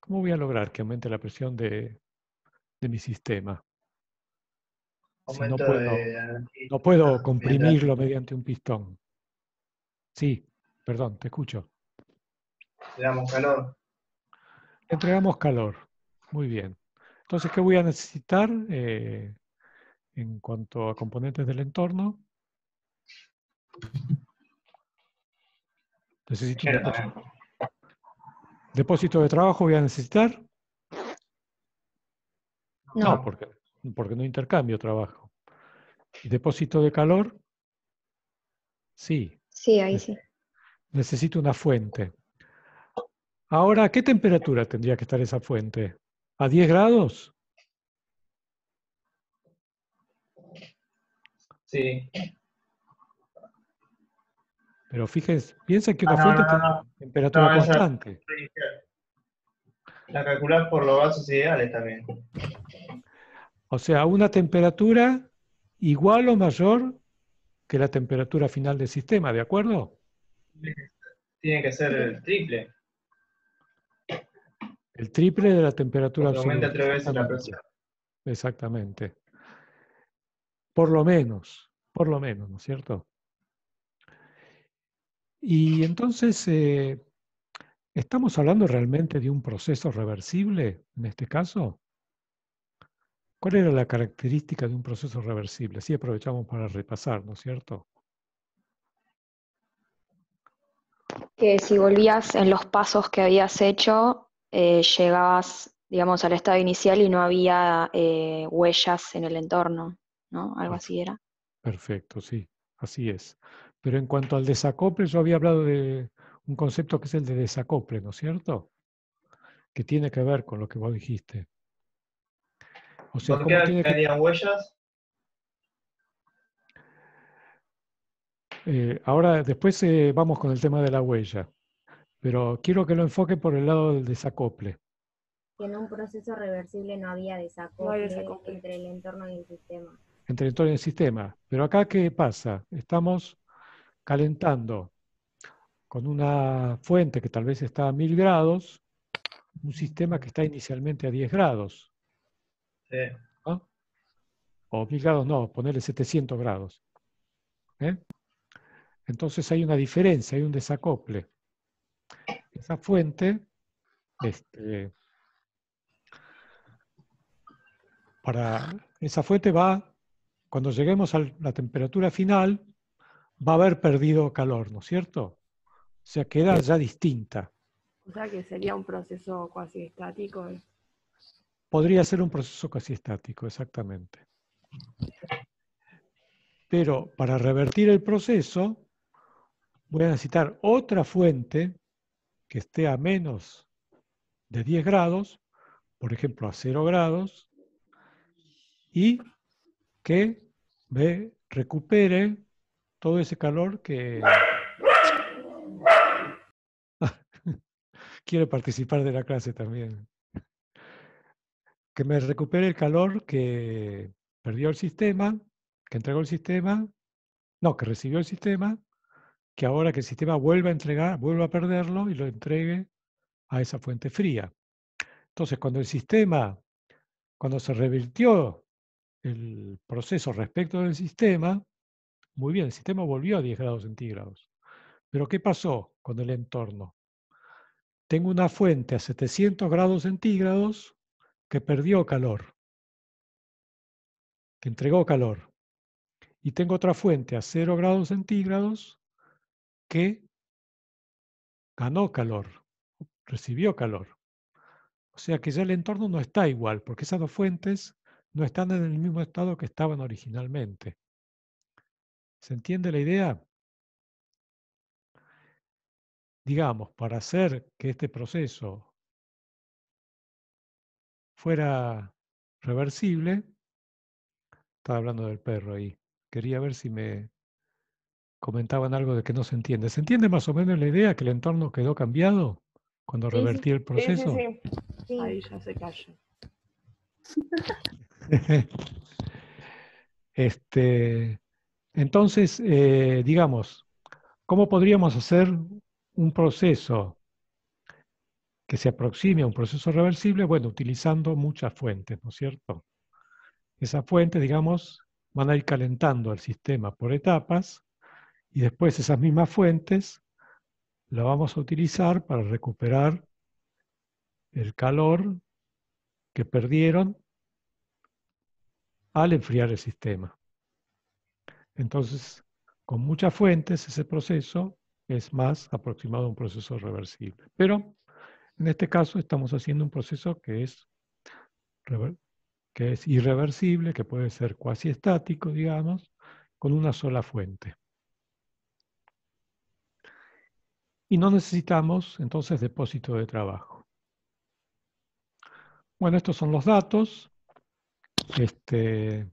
¿Cómo voy a lograr que aumente la presión de, de mi sistema? no, puedo, no puedo comprimirlo mediante un pistón. Sí, perdón, te escucho. Le damos calor. Entregamos calor. Muy bien. Entonces, ¿qué voy a necesitar eh, en cuanto a componentes del entorno? Necesito eh, depósito. de trabajo voy a necesitar? No, porque, no intercambio trabajo. depósito de calor? Sí. Sí, ahí sí. Necesito una fuente. Ahora, qué temperatura tendría que estar esa fuente? ¿A 10 grados? Sí. Pero fíjense, piensa que ah, una fuente tiene una temperatura constante. La calcular por los vasos ideales también. O sea, una temperatura igual o mayor que la temperatura final del sistema, ¿de acuerdo? Tiene que ser el triple. El triple de la temperatura absoluta. Aumenta tres veces la presión. Exactamente. Por lo menos, por lo menos, ¿no es cierto? Y entonces, eh, ¿estamos hablando realmente de un proceso reversible en este caso? ¿Cuál era la característica de un proceso reversible? Así aprovechamos para repasar, ¿no es cierto? Que si volvías en los pasos que habías hecho, eh, llegabas, digamos, al estado inicial y no había eh, huellas en el entorno, ¿no? Algo así era. Perfecto, sí, así es. Pero en cuanto al desacople, yo había hablado de un concepto que es el de desacople, ¿no es cierto? Que tiene que ver con lo que vos dijiste. sea, ¿Por qué tiene huellas? Eh, ahora, después vamos con el tema de la huella pero quiero que lo enfoque por el lado del desacople. en un proceso reversible no había desacople, entre el entorno y el sistema. Entre el entorno y el sistema. Pero acá, ¿qué pasa? Estamos calentando con una fuente que tal vez está a 1000 grados, un sistema que está inicialmente a 10 grados. Sí. O 1000 grados no, ponerle 700 grados. ¿Eh? Entonces hay una diferencia, hay un desacople esa fuente este, para esa fuente va, cuando lleguemos a la temperatura final, va a haber perdido calor, ¿no es cierto? O sea, queda ya distinta. O sea que sería un proceso casi estático. Podría ser un proceso casi estático, exactamente. Pero para revertir el proceso, voy a necesitar otra fuente que esté a menos de 10 grados, por ejemplo a 0 grados, y que me recupere todo ese calor que quiere participar de la clase también. Que me recupere el calor que perdió el sistema, que entregó el sistema, no, que recibió el sistema que ahora que el sistema vuelva a entregar, vuelva a perderlo y lo entregue a esa fuente fría. Entonces, cuando el sistema, cuando se revirtió el proceso respecto del sistema, muy bien, el sistema volvió a 10 grados centígrados. Pero ¿qué pasó con el entorno? Tengo una fuente a 700 grados centígrados que perdió calor, que entregó calor. Y tengo otra fuente a 0 grados centígrados que ganó calor, recibió calor. O sea que ya el entorno no está igual, porque esas dos fuentes no están en el mismo estado que estaban originalmente. ¿Se entiende la idea? Digamos, para hacer que este proceso fuera reversible, estaba hablando del perro ahí, quería ver si me comentaban algo de que no se entiende. ¿Se entiende más o menos la idea que el entorno quedó cambiado cuando revertí el proceso? Sí, sí, Ahí ya se calla. este, entonces, eh, digamos, ¿cómo podríamos hacer un proceso que se aproxime a un proceso reversible? Bueno, utilizando muchas fuentes, ¿no es cierto? Esas fuentes, digamos, van a ir calentando el sistema por etapas y después esas mismas fuentes las vamos a utilizar para recuperar el calor que perdieron al enfriar el sistema. Entonces, con muchas fuentes, ese proceso es más aproximado a un proceso reversible. Pero en este caso estamos haciendo un proceso que es, que es irreversible, que puede ser cuasi estático, digamos, con una sola fuente. y no necesitamos entonces depósito de trabajo. Bueno, estos son los datos. Este,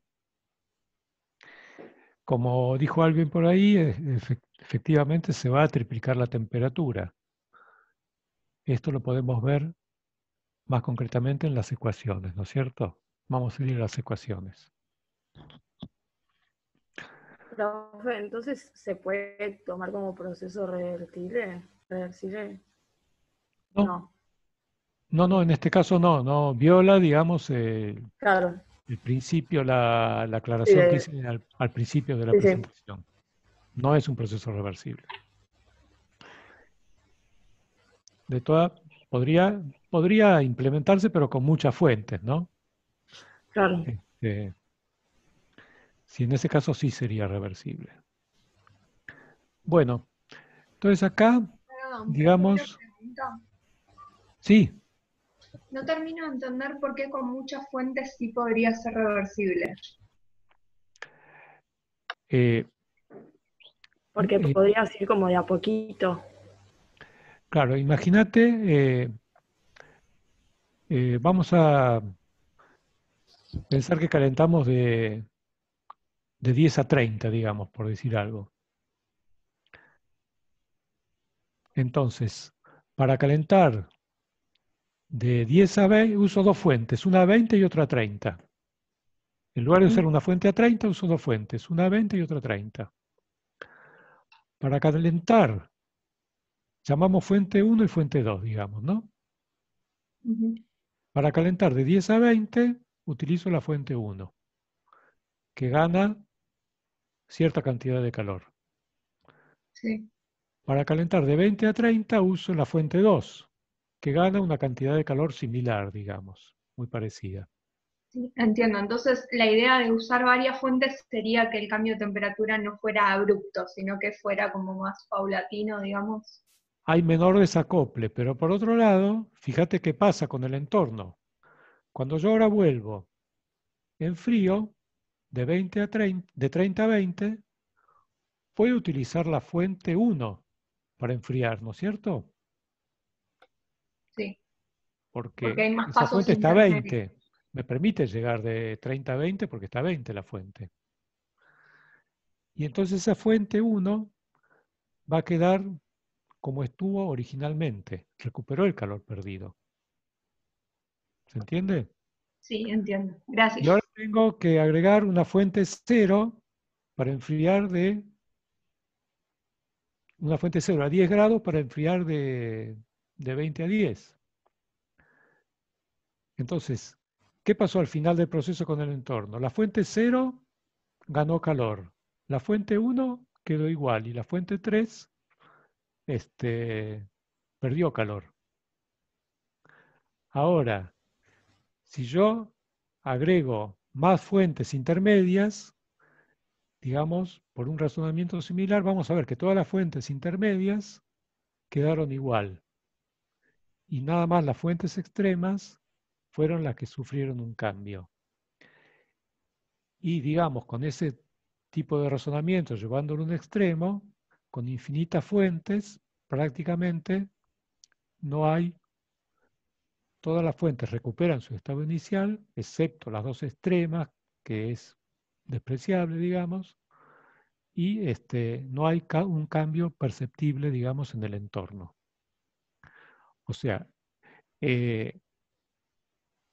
como dijo alguien por ahí, e-, efectivamente se va a triplicar la temperatura. Esto lo podemos ver más concretamente en las ecuaciones, ¿no es cierto? Vamos a ir a las ecuaciones entonces se puede tomar como proceso revertible, eh, reversible. Eh? No. no. No, en este caso no, no viola, digamos, eh, el principio, la, aclaración que hice al, principio de la presentación. No es un proceso reversible. De todas, podría, podría implementarse, pero con muchas fuentes, ¿no? Claro. Este, si en ese caso sí sería reversible. Bueno, entonces acá, digamos... Sí. No termino de entender por qué con muchas fuentes sí podría ser reversible. Eh, Porque eh, podría ser como de a poquito. Claro, imagínate, eh, vamos a pensar que calentamos de de 10 a 30, digamos, por decir algo. Entonces, para calentar de 10 a 20, uso dos fuentes, una a 20 y otra a 30. En lugar de usar una fuente a 30, uso dos fuentes, una a 20 y otra a 30. Para calentar, llamamos fuente 1 y fuente 2, digamos, ¿no? Para calentar de 10 a 20, utilizo la fuente 1, que gana cierta cantidad de calor. Sí. Para calentar de 20 a 30 uso la fuente 2, que gana una cantidad de calor similar, digamos, muy parecida. entiendo. Entonces, la idea de usar varias fuentes sería que el cambio de temperatura no fuera abrupto, sino que fuera como más paulatino, digamos. Hay menor desacople, pero por otro lado, fíjate qué pasa con el entorno. Cuando yo ahora vuelvo en frío, de 20 a 30, de 30 a 20, a utilizar la fuente 1 para enfriar, ¿no es cierto? Sí. Porque, esa fuente está a 20. Me permite llegar de 30 a 20 porque está a 20 la fuente. Y entonces esa fuente 1 va a quedar como estuvo originalmente. Recuperó el calor perdido. ¿Se entiende? Sí, entiendo. Gracias tengo que agregar una fuente cero para enfriar de una fuente cero a 10 grados para enfriar de, 20 a 10. Entonces, ¿qué pasó al final del proceso con el entorno? La fuente 0 ganó calor, la fuente 1 quedó igual y la fuente 3 este, perdió calor. Ahora, si yo agrego más fuentes intermedias, digamos, por un razonamiento similar, vamos a ver que todas las fuentes intermedias quedaron igual. Y nada más las fuentes extremas fueron las que sufrieron un cambio. Y digamos, con ese tipo de razonamiento, llevándolo a un extremo, con infinitas fuentes, prácticamente no hay Todas las fuentes recuperan su estado inicial, excepto las dos extremas, que es despreciable, digamos, y este, no hay un cambio perceptible, digamos, en el entorno. O sea, eh,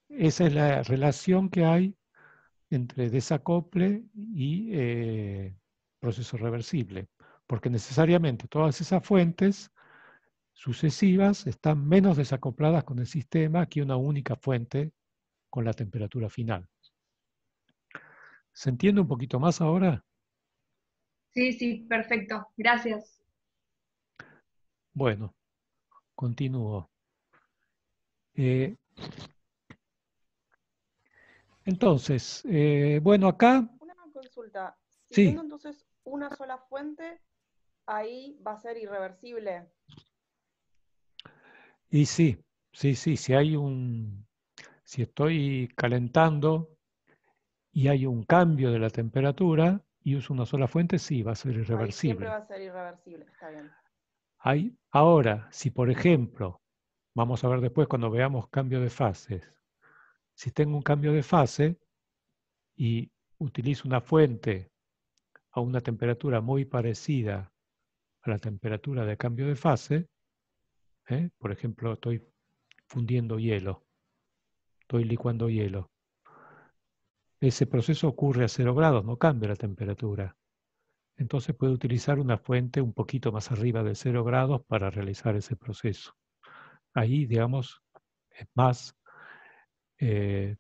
esa es la relación que hay entre desacople y eh, proceso reversible, porque necesariamente todas esas fuentes sucesivas están menos desacopladas con el sistema que una única fuente con la temperatura final. ¿Se entiende un poquito más ahora? Sí, sí, perfecto. Gracias. Bueno, continúo. Eh, entonces, eh, bueno, acá... Una consulta. Si entonces una sola fuente, ahí va a ser irreversible. Y sí, sí, sí, si hay un, si estoy calentando y hay un cambio de la temperatura y uso una sola fuente, sí, va a ser irreversible. siempre va a ser irreversible, está bien. ahora, si por ejemplo, vamos a ver después cuando veamos cambio de fases, si tengo un cambio de fase y utilizo una fuente a una temperatura muy parecida a la temperatura de cambio de fase, ¿eh? Por ejemplo, estoy fundiendo hielo, estoy licuando hielo. Ese proceso ocurre a cero grados, no cambia la temperatura. Entonces puedo utilizar una fuente un poquito más arriba de cero grados para realizar ese proceso. Ahí, digamos, es más, eh,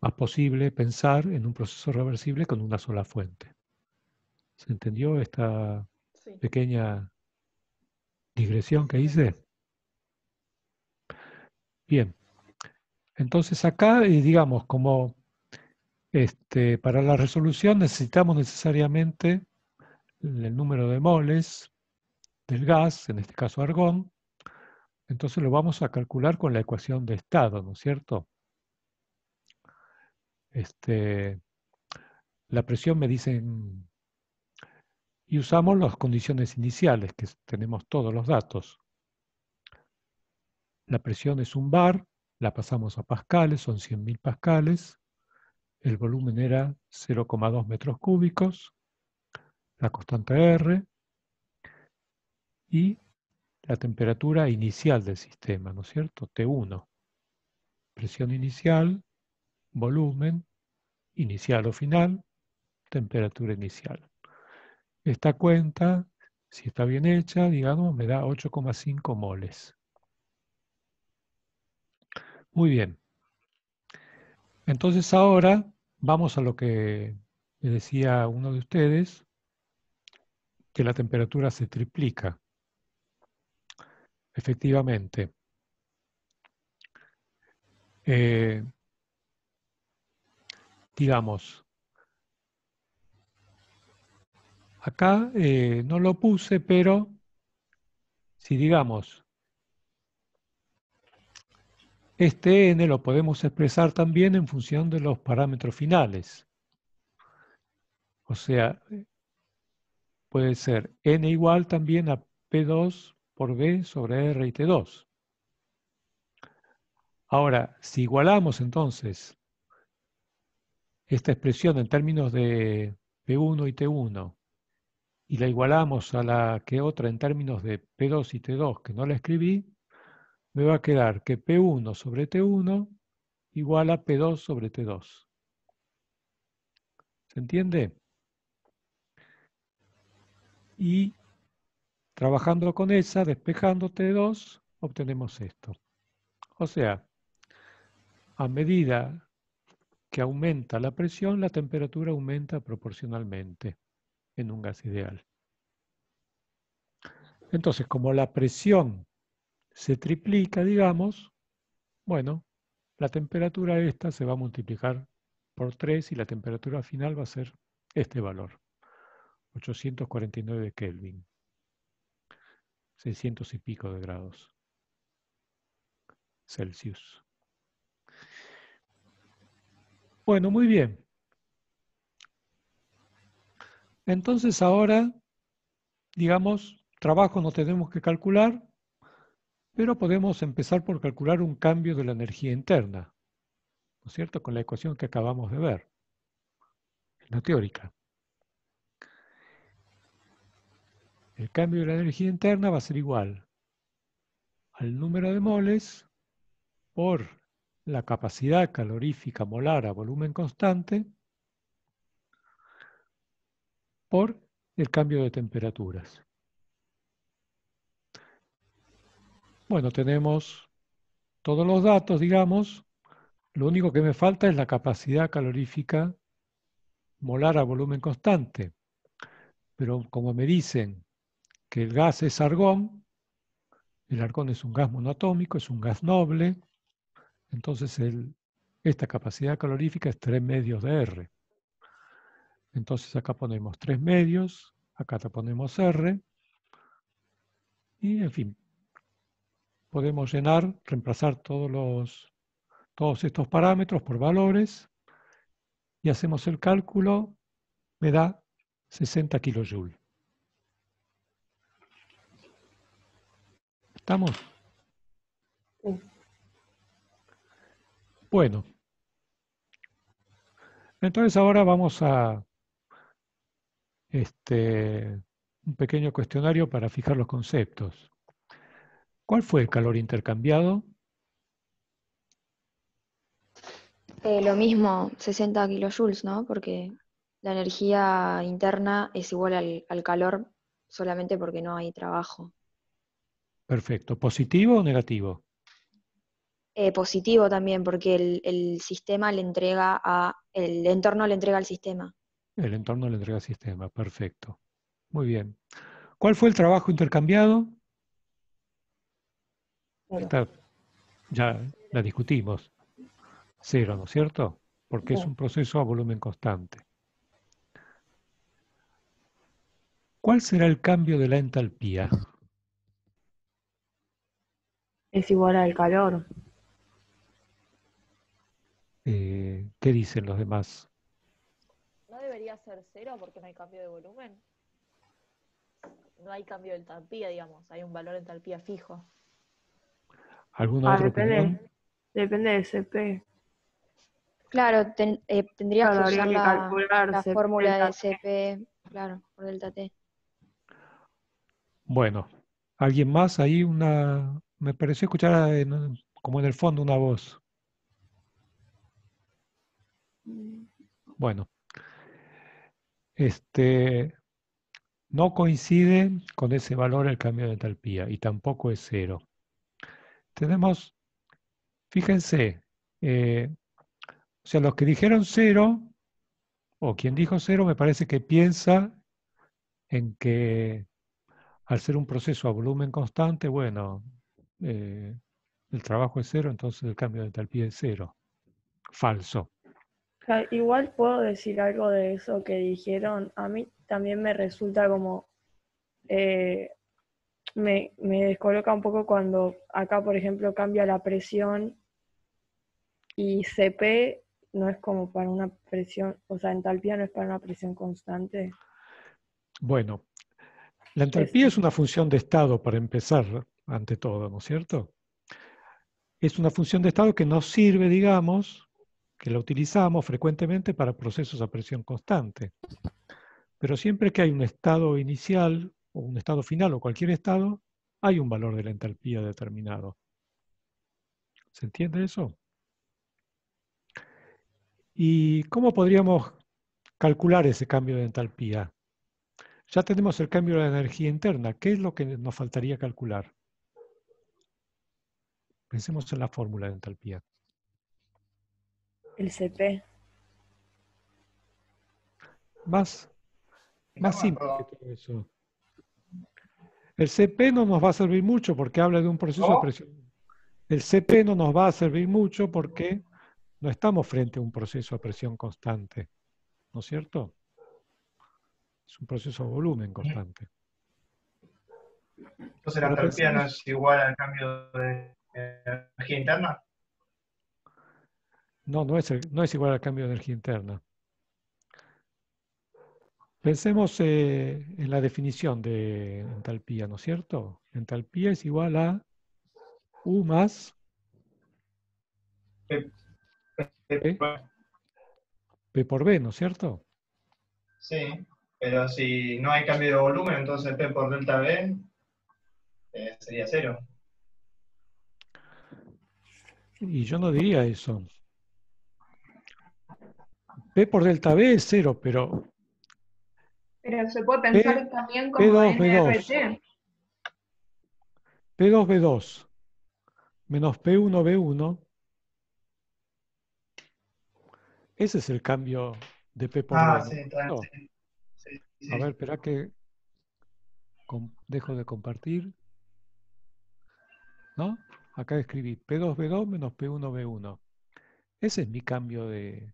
más posible pensar en un proceso reversible con una sola fuente. ¿Se entendió esta pequeña digresión que hice? Bien. Entonces acá, eh, digamos, como este, para la resolución necesitamos necesariamente el número de moles del gas, en este caso argón, entonces lo vamos a calcular con la ecuación de estado, ¿no es cierto? Este, la presión me dicen, y usamos las condiciones iniciales, que tenemos todos los datos la presión es un bar, la pasamos a pascales, son 100.000 pascales, el volumen era 0,2 metros cúbicos, la constante R y la temperatura inicial del sistema, ¿no es cierto? T1. Presión inicial, volumen, inicial o final, temperatura inicial. Esta cuenta, si está bien hecha, digamos, me da 8,5 moles. Muy bien. Entonces ahora vamos a lo que me decía uno de ustedes, que la temperatura se triplica. Efectivamente. Eh, digamos, acá eh, no lo puse, pero si digamos este n lo podemos expresar también en función de los parámetros finales. O sea, puede ser n igual también a P2 por B sobre R y T2. Ahora, si igualamos entonces esta expresión en términos de P1 y T1 y la igualamos a la que otra en términos de P2 y T2 que no la escribí, me va a quedar que P1 sobre T1 igual a P2 sobre T2. ¿Se entiende? Y trabajando con esa, despejando T2, obtenemos esto. O sea, a medida que aumenta la presión, la temperatura aumenta proporcionalmente en un gas ideal. Entonces, como la presión se triplica, digamos, bueno, la temperatura esta se va a multiplicar por 3 y la temperatura final va a ser este valor, 849 Kelvin, 600 y pico de grados Celsius. Bueno, muy bien. Entonces ahora, digamos, trabajo no tenemos que calcular, pero podemos empezar por calcular un cambio de la energía interna, ¿no es cierto? Con la ecuación que acabamos de ver, la teórica. El cambio de la energía interna va a ser igual al número de moles por la capacidad calorífica molar a volumen constante por el cambio de temperaturas. Bueno, tenemos todos los datos, digamos. Lo único que me falta es la capacidad calorífica molar a volumen constante. Pero como me dicen que el gas es argón, el argón es un gas monoatómico, es un gas noble, entonces esta capacidad calorífica es 3 medios de R. Entonces acá ponemos 3 medios, acá te ponemos R, y en fin, podemos llenar, reemplazar todos, los, todos estos parámetros por valores y hacemos el cálculo, me da 60 kilojoules. ¿Estamos? Bueno. Entonces ahora vamos a este, un pequeño cuestionario para fijar los conceptos. ¿Cuál fue el calor intercambiado? Eh, lo mismo, 60 kilojoules, ¿no? Porque la energía interna es igual al, calor solamente porque no hay trabajo. Perfecto. ¿Positivo o negativo? Eh, positivo también, porque el, el, sistema le entrega a. El entorno le entrega al sistema. El entorno le entrega al sistema, perfecto. Muy bien. ¿Cuál fue el trabajo intercambiado? Esta ya la discutimos. Cero, ¿no es cierto? Porque es un proceso a volumen constante. ¿Cuál será el cambio de la entalpía? Es igual al calor. Eh, ¿Qué dicen los demás? ¿No debería ser cero porque no hay cambio de volumen? No hay cambio de entalpía, digamos, hay un valor de entalpía fijo. Ah, depende, Depende de CP. Claro, eh, tendría que usar la, fórmula de CP, claro, por delta T. Bueno, ¿alguien más? Ahí una... Me pareció escuchar como en el fondo una voz. Bueno, este no coincide con ese valor el cambio de entalpía y tampoco es cero. Tenemos, fíjense, eh, o sea, los que dijeron cero, o quien dijo cero, me parece que piensa en que al ser un proceso a volumen constante, bueno, eh, el trabajo es cero, entonces el cambio de entalpía es cero. Falso. Igual puedo decir algo de eso que dijeron. A mí también me resulta como eh, me, descoloca un poco cuando acá, por ejemplo, cambia la presión y CP no es como para una presión, o sea, entalpía no es para una presión constante. Bueno, la entalpía es, este. es una función de estado para empezar, ante todo, ¿no es cierto? Es una función de estado que nos sirve, digamos, que la utilizamos frecuentemente para procesos a presión constante. Pero siempre que hay un estado inicial o un estado final o cualquier estado, hay un valor de la entalpía determinado. ¿Se entiende eso? ¿Y cómo podríamos calcular ese cambio de entalpía? Ya tenemos el cambio de energía interna. ¿Qué es lo que nos faltaría calcular? Pensemos en la fórmula de entalpía. El CP. Más, más simple que todo eso. El CP no nos va a servir mucho porque habla de un proceso ¿No? de presión. El CP no nos va a servir mucho porque no estamos frente a un proceso de presión constante, ¿no es cierto? Es un proceso de volumen constante. Entonces la entropía no es igual al cambio de energía interna. No, no es, no es igual al cambio de energía interna. Pensemos eh, en la definición de entalpía, ¿no es cierto? Entalpía es igual a U más P, por B, ¿no es cierto? Sí, pero si no hay cambio de volumen, entonces P por delta B eh, sería cero. Y yo no diría eso. P por delta B es cero, pero pero se puede pensar también como P2, P2, B2 menos P1, B1. Ese es el cambio de P por ah, B. Sí, A ver, espera que dejo de compartir. ¿No? Acá escribí P2B2 menos P1B1. Ese es mi cambio de,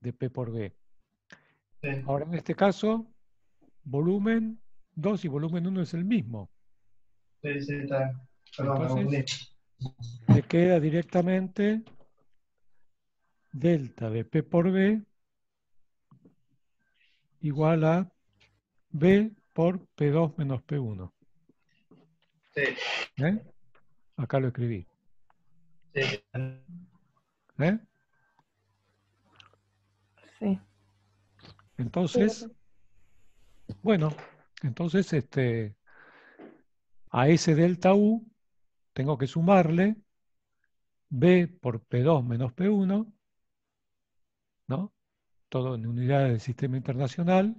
de P por B. Ahora, en este caso, volumen 2 y volumen 1 es el mismo. Sí, sí, está. Entonces, queda directamente delta de P por B igual a B por P2 menos P1. Sí. ¿Eh? Acá lo escribí. Sí. ¿Eh? Sí. Entonces, bueno, entonces este, a ese delta U tengo que sumarle B por P2 menos P1, ¿no? Todo en unidades del sistema internacional.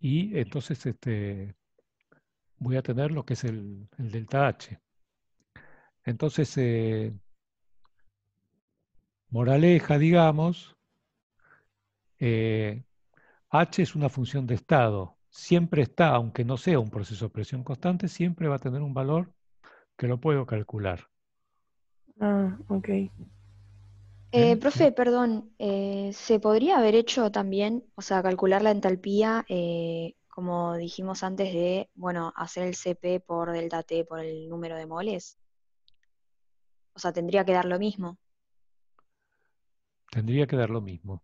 Y entonces este, voy a tener lo que es el, delta H. Entonces, eh, moraleja, digamos, eh, H es una función de estado. Siempre está, aunque no sea un proceso de presión constante, siempre va a tener un valor que lo puedo calcular. Ah, ok. ¿Eh? Eh, profe, perdón, ¿se podría haber hecho también, o sea, calcular la entalpía, como dijimos antes de, bueno, hacer el CP por delta T por el número de moles? O sea, tendría que dar lo mismo. Tendría que dar lo mismo.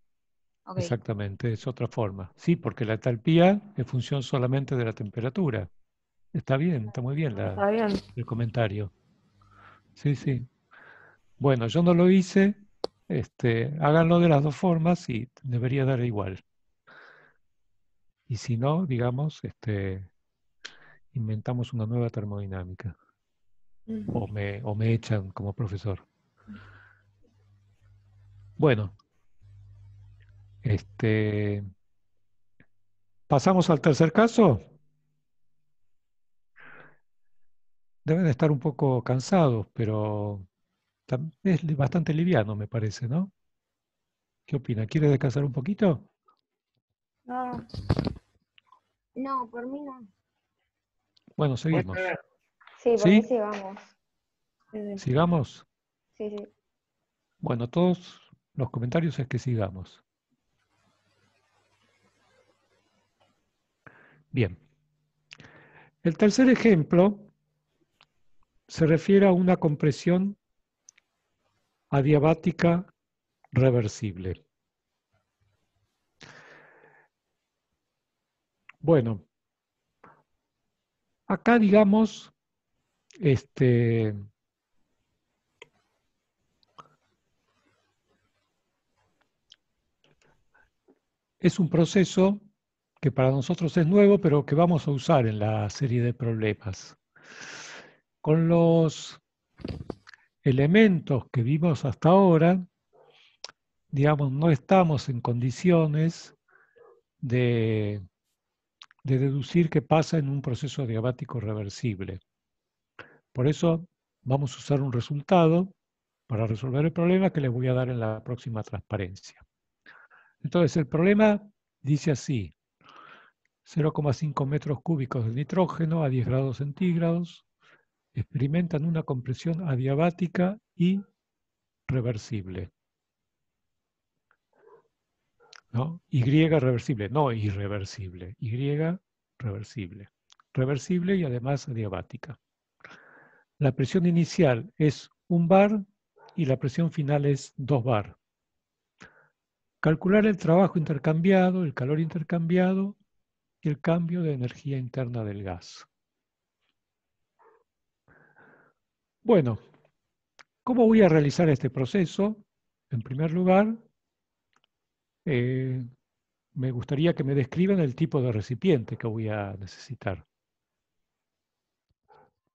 Exactamente, es otra forma. Sí, porque la entalpía es función solamente de la temperatura. Está bien, está muy bien, el comentario. Sí, sí. Bueno, yo no lo hice. Este, háganlo de las dos formas y debería dar igual. Y si no, digamos, este, inventamos una nueva termodinámica. o me echan como profesor. Bueno, este, Pasamos al tercer caso. Deben estar un poco cansados, pero es bastante liviano, me parece, ¿no? ¿Qué opina? ¿Quiere descansar un poquito? No. No, por mí no. Bueno, seguimos. Sí, por ¿Sí? mí sigamos. ¿Sigamos? Sí, sí. Bueno, todos los comentarios es que sigamos. Bien. El tercer ejemplo se refiere a una compresión adiabática reversible. Bueno, acá digamos, este, es un proceso que para nosotros es nuevo, pero que vamos a usar en la serie de problemas. Con los elementos que vimos hasta ahora, digamos, no estamos en condiciones de, deducir qué pasa en un proceso diabático reversible. Por eso vamos a usar un resultado para resolver el problema que les voy a dar en la próxima transparencia. Entonces, el problema dice así. 0,5 metros cúbicos de nitrógeno a 10 grados centígrados, experimentan una compresión adiabática y reversible. Y reversible, no irreversible, Y reversible. Reversible y además adiabática. La presión inicial es 1 bar y la presión final es 2 bar. Calcular el trabajo intercambiado, el calor intercambiado y el cambio de energía interna del gas. Bueno, ¿cómo voy a realizar este proceso? En primer lugar, eh, me gustaría que me describan el tipo de recipiente que voy a necesitar.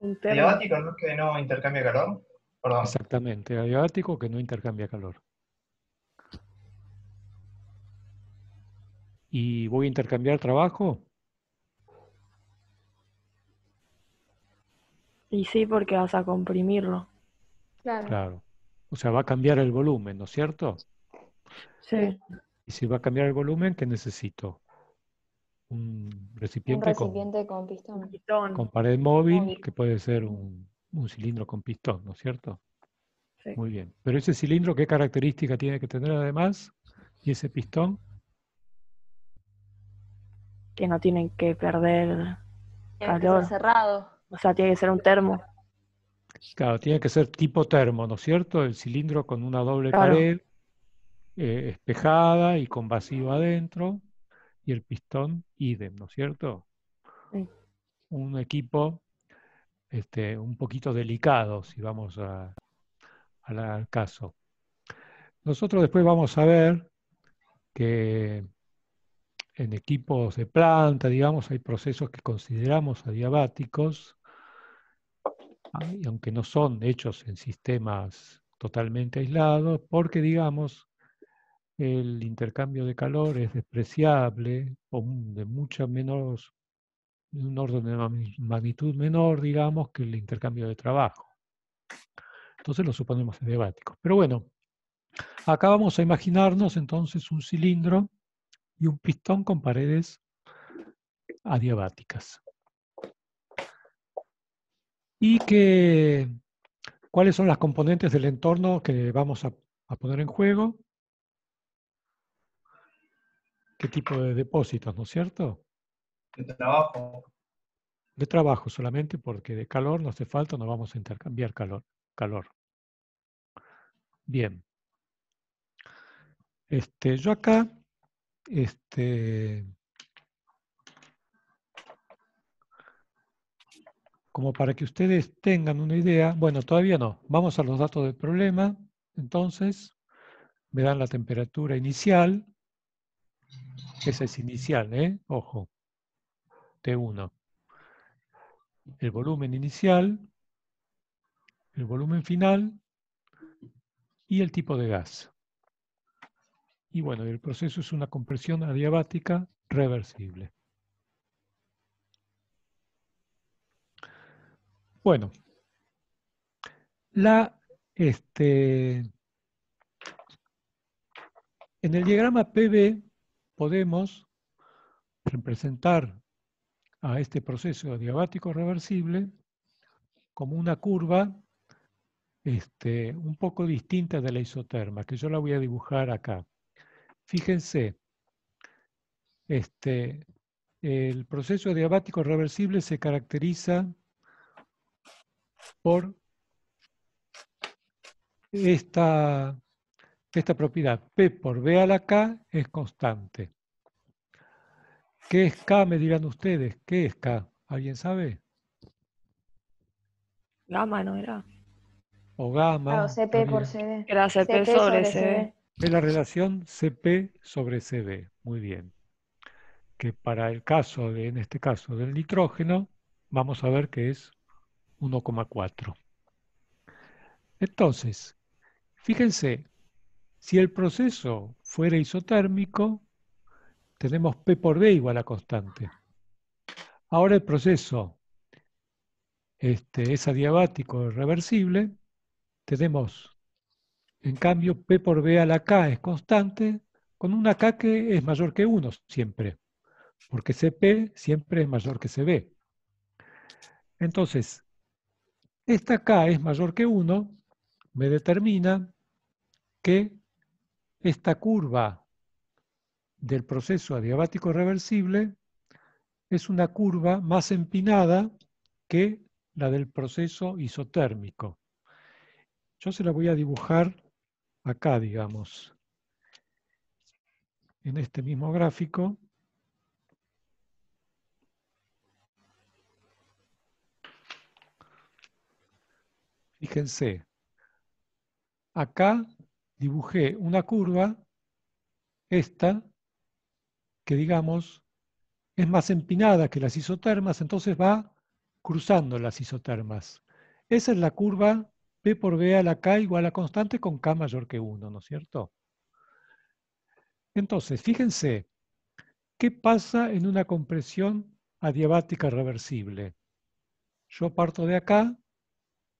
Adiabático, Que no intercambia calor. Exactamente, adiabático que no intercambia calor. y voy a intercambiar trabajo? Y sí, porque vas a comprimirlo. Claro. O sea, va a cambiar el volumen, ¿no es cierto? Sí. Y si va a cambiar el volumen, ¿qué necesito? Un recipiente, con, pistón. Con pared móvil, que puede ser un, un cilindro con pistón, ¿no es cierto? Sí. Muy bien. Pero ese cilindro, ¿qué característica tiene que tener además? ¿Y ese pistón? que no tienen que perder calor. cerrado. O sea, tiene que ser un termo. Claro, tiene que ser tipo termo, ¿no es cierto? El cilindro con una doble pared, eh, espejada y con vacío adentro, y el pistón idem, ¿no es cierto? Un equipo este, un poquito delicado, si vamos a, al caso. Nosotros después vamos a ver que en equipos de planta, digamos, hay procesos que consideramos adiabáticos, y aunque no son hechos en sistemas totalmente aislados, porque, digamos, el intercambio de calor es despreciable o de mucha menor, un orden de magnitud menor, digamos, que el intercambio de trabajo. Entonces lo suponemos adiabático. Pero bueno, acá vamos a imaginarnos entonces un cilindro y un pistón con paredes adiabáticas. ¿Y que, cuáles son las componentes del entorno que vamos a, poner en juego? ¿Qué tipo de depósitos, no es cierto? De trabajo. De trabajo solamente, porque de calor no hace falta, no vamos a intercambiar calor. calor. Bien. Este, yo acá este, como para que ustedes tengan una idea, bueno, todavía no, vamos a los datos del problema, entonces me dan la temperatura inicial, esa es inicial, ¿eh? ojo, T1, el volumen inicial, el volumen final y el tipo de gas. Y bueno, el proceso es una compresión adiabática reversible. Bueno, la, este, en el diagrama PB podemos representar a este proceso adiabático reversible como una curva este, un poco distinta de la isoterma, que yo la voy a dibujar acá. Fíjense, este, el proceso adiabático reversible se caracteriza por esta, esta propiedad. P por B a la K es constante. ¿Qué es K? Me dirán ustedes. ¿Qué es K? ¿Alguien sabe? Gamma, ¿no era? O gamma. Claro, CP por CD. Era CP, sobre CD. Es la relación CP sobre CB. Muy bien. Que para el caso, de, en este caso del nitrógeno, vamos a ver que es 1,4. Entonces, fíjense, si el proceso fuera isotérmico, tenemos P por B igual a constante. Ahora el proceso este, es adiabático reversible, tenemos en cambio, P por B a la K es constante, con una K que es mayor que 1 siempre, porque CP siempre es mayor que CB. Entonces, esta K es mayor que 1, me determina que esta curva del proceso adiabático reversible es una curva más empinada que la del proceso isotérmico. Yo se la voy a dibujar acá, digamos, en este mismo gráfico. Fíjense, acá dibujé una curva, esta, que digamos es más empinada que las isotermas, entonces va cruzando las isotermas. Esa es la curva P por B a la K igual a constante con K mayor que 1, ¿no es cierto? Entonces, fíjense, ¿qué pasa en una compresión adiabática reversible? Yo parto de acá,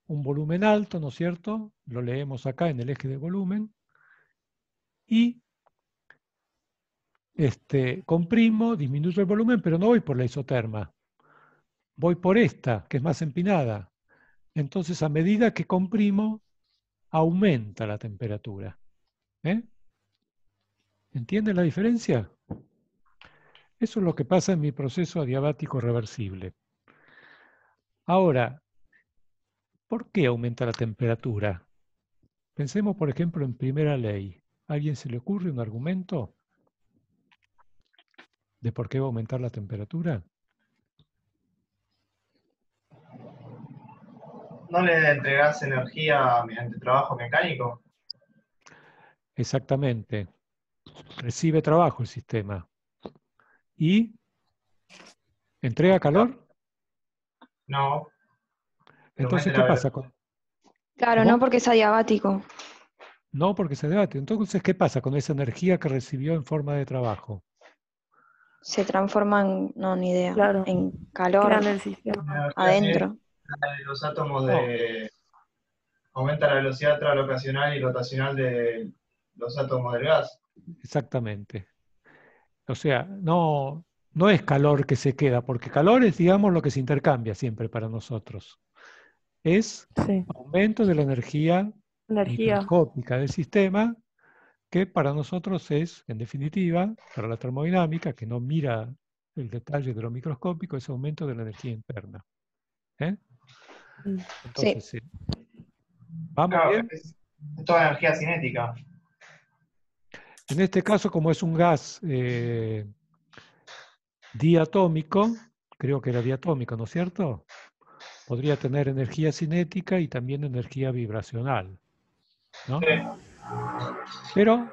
un volumen alto, ¿no es cierto? Lo leemos acá en el eje de volumen. Y este, comprimo, disminuyo el volumen, pero no voy por la isoterma. Voy por esta, que es más empinada. Entonces, a medida que comprimo, aumenta la temperatura. ¿Eh? ¿Entienden la diferencia? Eso es lo que pasa en mi proceso adiabático reversible. Ahora, ¿por qué aumenta la temperatura? Pensemos, por ejemplo, en primera ley. ¿A alguien se le ocurre un argumento de por qué va a aumentar la temperatura? ¿no le entregas energía mediante trabajo mecánico? Exactamente. Recibe trabajo el sistema. ¿Y entrega calor? No. Entonces, ¿qué pasa con... Claro, no porque es adiabático. No porque es adiabático. Entonces, ¿qué pasa con esa energía que recibió en forma de trabajo? Se transforma en, no, ni idea, en calor adentro los átomos de. Aumenta la velocidad translocacional y rotacional de los átomos del gas. Exactamente. O sea, no, no es calor que se queda, porque calor es, digamos, lo que se intercambia siempre para nosotros. Es aumento de la energía, energía. microscópica del sistema, que para nosotros es, en definitiva, para la termodinámica, que no mira el detalle de lo microscópico, es aumento de la energía interna. ¿Eh? Mm. Entonces, Vamos bien. toda energía cinética. En este caso, como es un gas eh, diatómico, creo que era diatómico, ¿no es cierto? Podría tener energía cinética y también energía vibracional. ¿no? Pero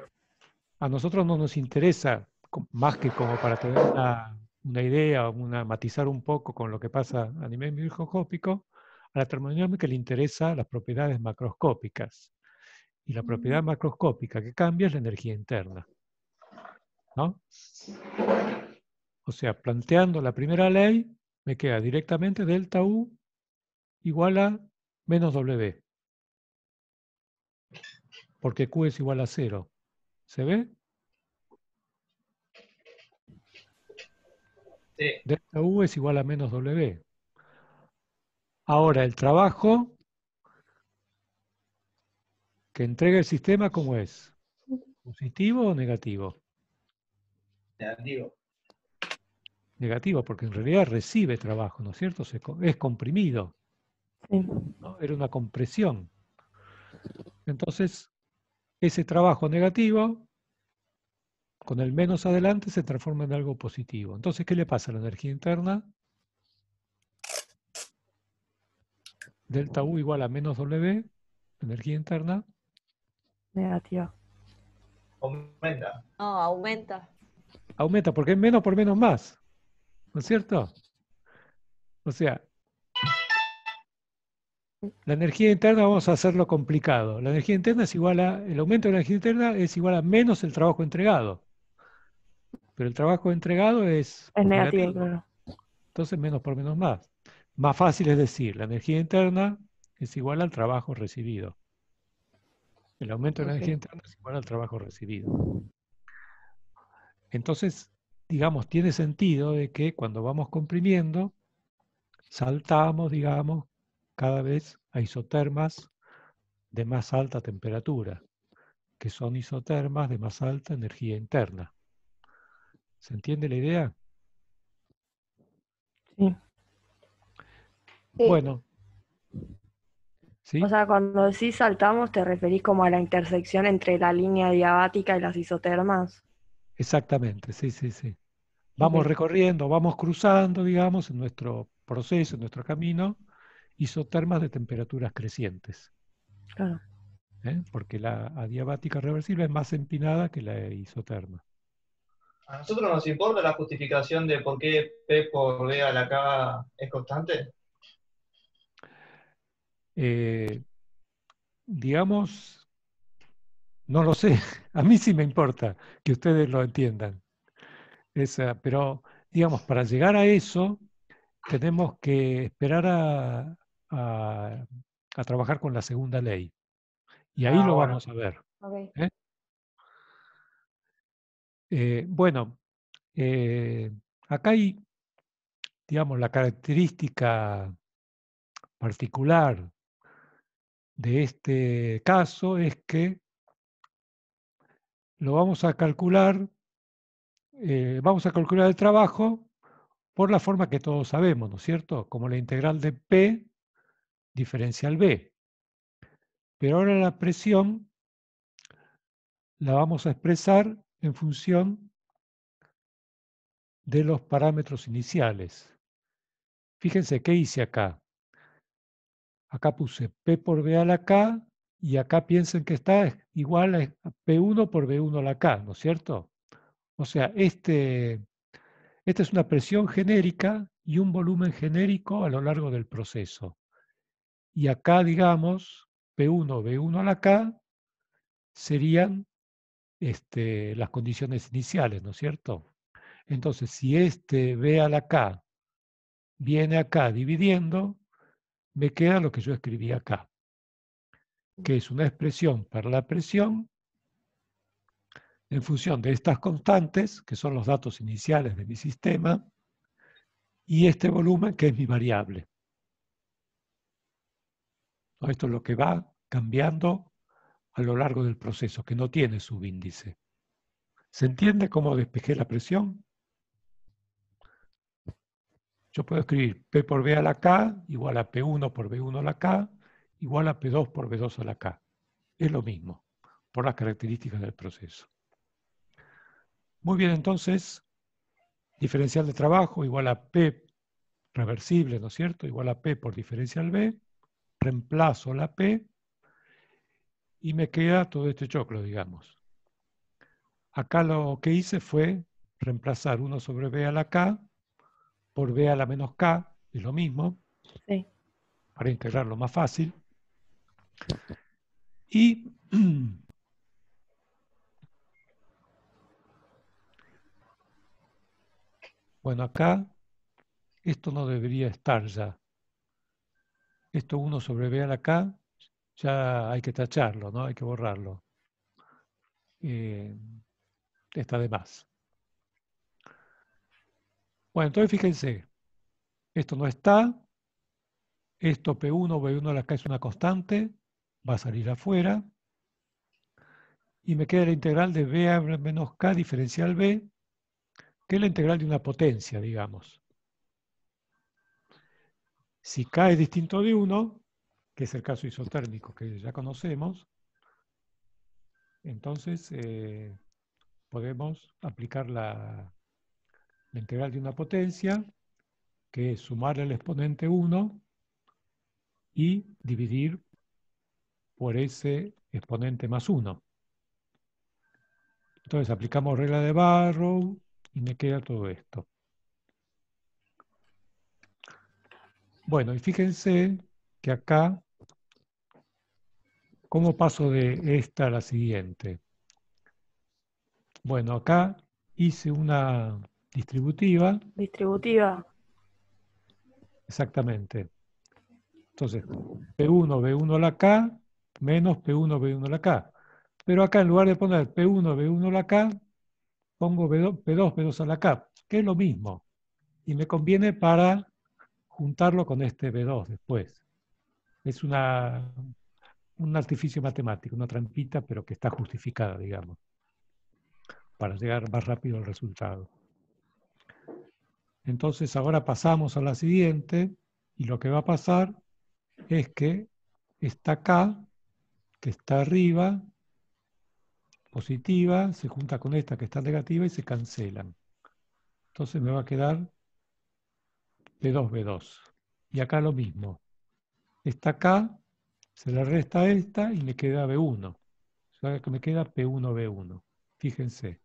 a nosotros no nos interesa, más que como para tener una, idea, una, matizar un poco con lo que pasa a nivel microscópico, a la termodinámica le interesa las propiedades macroscópicas. Y la mm. propiedad macroscópica que cambia es la energía interna. ¿No? O sea, planteando la primera ley, me queda directamente delta U igual a menos W. Porque Q es igual a cero. ¿Se ve? Delta U es igual a menos W. Ahora, el trabajo que entrega el sistema, ¿cómo es? ¿Positivo o negativo? Negativo. Negativo, porque en realidad recibe trabajo, ¿no es cierto? Es comprimido. Era una compresión. Entonces, ese trabajo negativo, con el menos adelante, se transforma en algo positivo. Entonces, ¿qué le pasa a la energía interna? delta U igual a menos W, energía interna. Negativa. Aumenta. No, aumenta. Aumenta, porque es menos por menos más. ¿No es cierto? O sea, la energía interna vamos a hacerlo complicado. La energía interna es igual a, el aumento de la energía interna es igual a menos el trabajo entregado. Pero el trabajo entregado es... Es negativo, Entonces menos por menos más. Más fácil es decir, la energía interna es igual al trabajo recibido. El aumento de la energía interna es igual al trabajo recibido. Entonces, digamos, tiene sentido de que cuando vamos comprimiendo, saltamos, digamos, cada vez a isotermas de más alta temperatura, que son isotermas de más alta energía interna. ¿Se entiende la idea? Sí. Bueno. O sea, cuando decís saltamos, te referís como a la intersección entre la línea diabática y las isotermas. Exactamente, sí, sí, sí. Vamos recorriendo, vamos cruzando, digamos, en nuestro proceso, en nuestro camino, isotermas de temperaturas crecientes. Claro. ¿Eh? Porque la adiabática reversible es más empinada que la isoterma. ¿A nosotros nos importa la justificación de por qué P por B a la K es constante? Eh, digamos, no lo sé, a mí sí me importa que ustedes lo entiendan. pero, digamos, para llegar a eso, tenemos que esperar a, trabajar con la segunda ley. Y ahí lo vamos a ver. ¿eh? Eh, bueno, acá hay, digamos, la característica particular de este caso es que lo vamos a calcular, eh, vamos a calcular el trabajo por la forma que todos sabemos, ¿no es cierto? Como la integral de P diferencial B. Pero ahora la presión la vamos a expresar en función de los parámetros iniciales. Fíjense qué hice acá. Acá puse P por B a la K y acá piensen que está igual a P1 por B1 a la K, ¿no es cierto? O sea, este, esta es una presión genérica y un volumen genérico a lo largo del proceso. Y acá, digamos, P1, B1 a la K serían este, las condiciones iniciales, ¿no es cierto? Entonces, si este B a la K viene acá dividiendo, me queda lo que yo escribí acá, mm. que es una expresión para la presión en función de estas constantes, que son los datos iniciales de mi sistema, y este volumen, que es mi variable. Esto es lo que va cambiando a lo largo del proceso, que no tiene subíndice. ¿Se entiende cómo despejé la presión? Yo puedo escribir P por B a la K igual a P1 por B1 a la K igual a P2 por B2 a la K. Es lo mismo, por las características del proceso. Muy bien, entonces, diferencial de trabajo igual a P reversible, ¿no es cierto? Igual a P por diferencial B, reemplazo la P y me queda todo este choclo, digamos. Acá lo que hice fue reemplazar 1 sobre B a la K por b a la menos k, es lo mismo, para integrarlo más fácil. Y bueno, acá esto no debería estar ya. Esto 1 sobre b a la k, ya hay que tacharlo, ¿no? Hay que borrarlo. Eh, está de más. Bueno, entonces fíjense, esto no está, esto P1, B1 la K es una constante, va a salir afuera, y me queda la integral de B menos K diferencial B, que es la integral de una potencia, digamos. Si K es distinto de 1, que es el caso isotérmico que ya conocemos, entonces eh, podemos aplicar la, la integral de una potencia, que es sumar el exponente 1 y dividir por ese exponente más 1. Entonces aplicamos regla de Barrow y me queda todo esto. Bueno, y fíjense que acá, ¿cómo paso de esta a la siguiente? Bueno, acá hice una distributiva. Distributiva. Exactamente. Entonces, P1, B1 a la K, menos P1, B1 a la K. Pero acá en lugar de poner P1, B1 a la K, pongo P2, B2 a la K, que es lo mismo. Y me conviene para juntarlo con este B2 después. Es una, un artificio matemático, una trampita, pero que está justificada, digamos, para llegar más rápido al resultado. Entonces ahora pasamos a la siguiente y lo que va a pasar es que esta K, que está arriba, positiva, se junta con esta que está negativa y se cancelan. Entonces me va a quedar P2B2. Y acá lo mismo. Esta K se le resta a esta y me queda B1. O sea que me queda P1B1. Fíjense.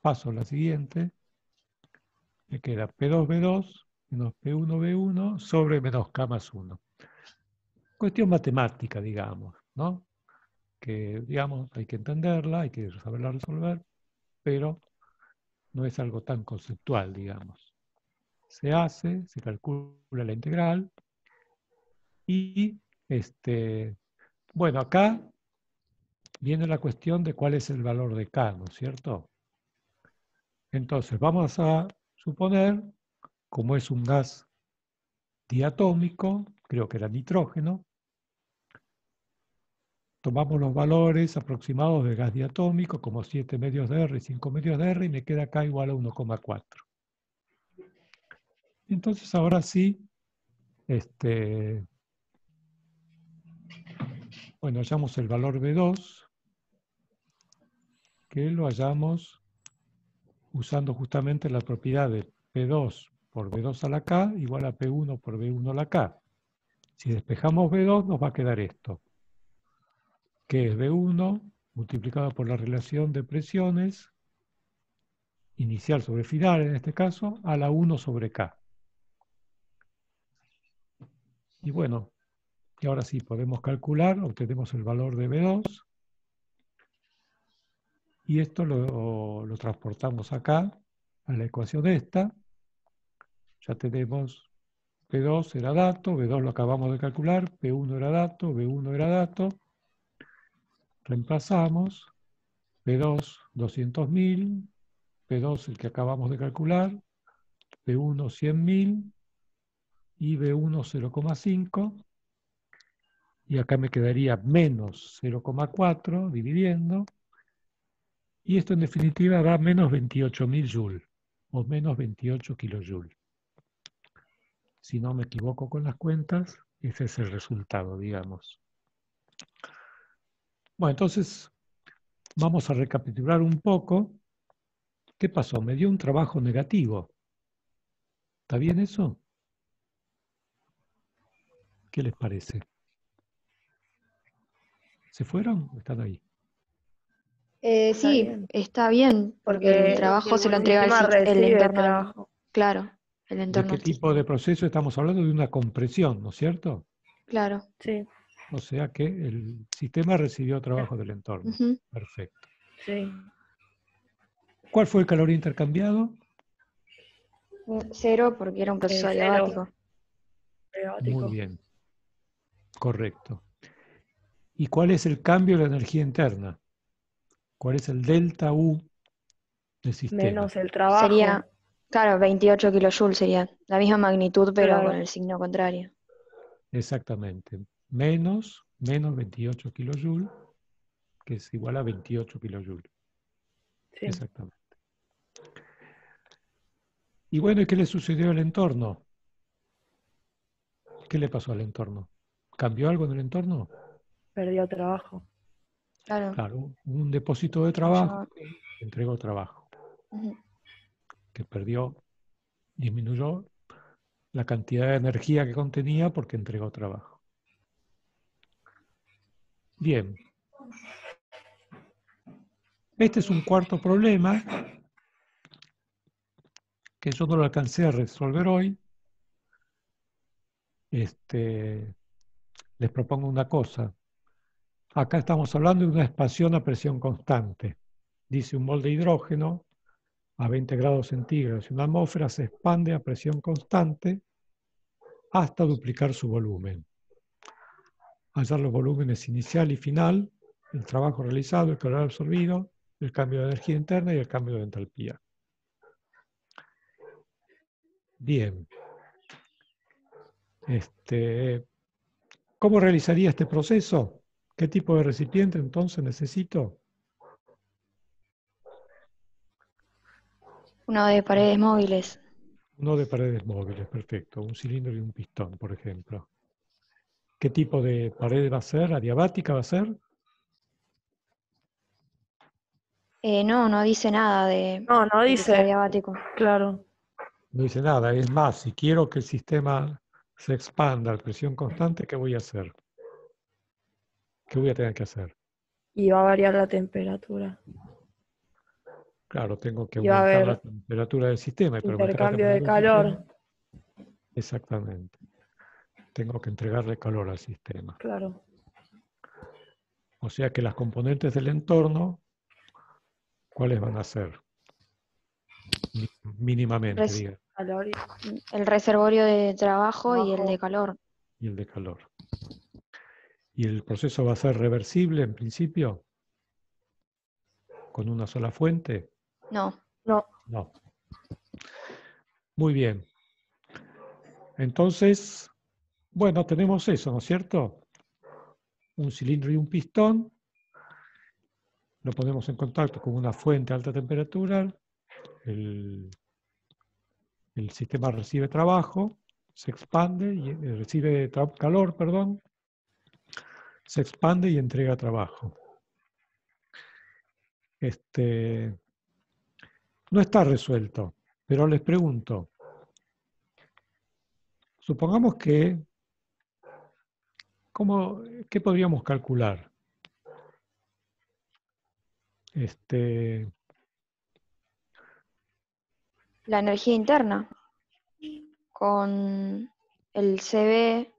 Paso a la siguiente me queda P2B2 menos P1B1 sobre menos K más 1. Cuestión matemática, digamos, ¿no? Que, digamos, hay que entenderla, hay que saberla resolver, pero no es algo tan conceptual, digamos. Se hace, se calcula la integral y, este, bueno, acá viene la cuestión de cuál es el valor de K, ¿no es cierto? Entonces, vamos a suponer, como es un gas diatómico, creo que era nitrógeno, tomamos los valores aproximados del gas diatómico, como 7 medios de R y 5 medios de R, y me queda acá igual a 1,4. Entonces ahora sí, este, bueno, hallamos el valor B2, que lo hallamos usando justamente la propiedad de P2 por B2 a la K igual a P1 por B1 a la K. Si despejamos B2 nos va a quedar esto, que es B1 multiplicado por la relación de presiones, inicial sobre final en este caso, a la 1 sobre K. Y bueno, y ahora sí podemos calcular, obtenemos el valor de B2, y esto lo, transportamos acá, a la ecuación de esta. Ya tenemos P2 era dato, B2 lo acabamos de calcular, P1 era dato, B1 era dato. Reemplazamos, P2 200.000, P2 el que acabamos de calcular, p 1 100.000 y B1 0,5. Y acá me quedaría menos 0,4 dividiendo. Y esto en definitiva da menos mil joules o menos 28 kilojoules. Si no me equivoco con las cuentas, ese es el resultado, digamos. Bueno, entonces vamos a recapitular un poco. ¿Qué pasó? Me dio un trabajo negativo. ¿Está bien eso? ¿Qué les parece? ¿Se fueron? ¿Están ahí? Eh, sí, está bien, porque, el trabajo se lo entrega el, entorno. Claro, el entorno. qué tipo de proceso estamos hablando? De una compresión, ¿no es cierto? Claro, sí. O sea que el sistema recibió trabajo del entorno. Perfecto. Sí. ¿Cuál fue el calor intercambiado? Eh, cero, porque era un eh, proceso adiabático. Muy bien. Correcto. ¿Y cuál es el cambio de la energía interna? ¿Cuál es el delta U del sistema? Menos el trabajo. Sería, claro, 28 kilojoules sería la misma magnitud, pero con el signo contrario. Exactamente. Menos, menos 28 kilojoules, que es igual a 28 kilojoules. Exactamente. Y bueno, ¿y qué le sucedió al entorno? ¿Qué le pasó al entorno? ¿Cambió algo en el entorno? Perdió trabajo. Claro. un depósito de trabajo, entregó trabajo, que perdió, disminuyó la cantidad de energía que contenía porque entregó trabajo. Bien. Este es un cuarto problema que yo no lo alcancé a resolver hoy. Este, les propongo una cosa. Acá estamos hablando de una expansión a presión constante. Dice un mol de hidrógeno a 20 grados centígrados y una atmósfera se expande a presión constante hasta duplicar su volumen. Hallar los volúmenes inicial y final, el trabajo realizado, el calor absorbido, el cambio de energía interna y el cambio de entalpía. Bien. Este, ¿Cómo realizaría este proceso? ¿Qué tipo de recipiente entonces necesito? Uno de paredes móviles. Uno de paredes móviles, perfecto. Un cilindro y un pistón, por ejemplo. ¿Qué tipo de pared va a ser? ¿Adiabática va a ser? Eh, no, no dice nada de. No, no dice. adiabático. Claro. No dice nada. Es más, si quiero que el sistema se expanda a presión constante, ¿qué voy a hacer? ¿Qué voy a tener que hacer? Y va a variar la temperatura. Claro, tengo que aumentar la temperatura del sistema. Intercambio de calor. Exactamente. Tengo que entregarle calor al sistema. Claro. O sea que las componentes del entorno, ¿cuáles van a ser? Mínimamente, El reservorio de trabajo y el de calor. Y el de calor. ¿Y el proceso va a ser reversible en principio? ¿Con una sola fuente? No, no. No. Muy bien. Entonces, bueno, tenemos eso, ¿no es cierto? Un cilindro y un pistón. Lo ponemos en contacto con una fuente a alta temperatura. El, el sistema recibe trabajo, se expande y eh, recibe calor, perdón, se expande y entrega trabajo. Este, no está resuelto, pero les pregunto, supongamos que, ¿cómo, ¿qué podríamos calcular? Este, la energía interna con el CB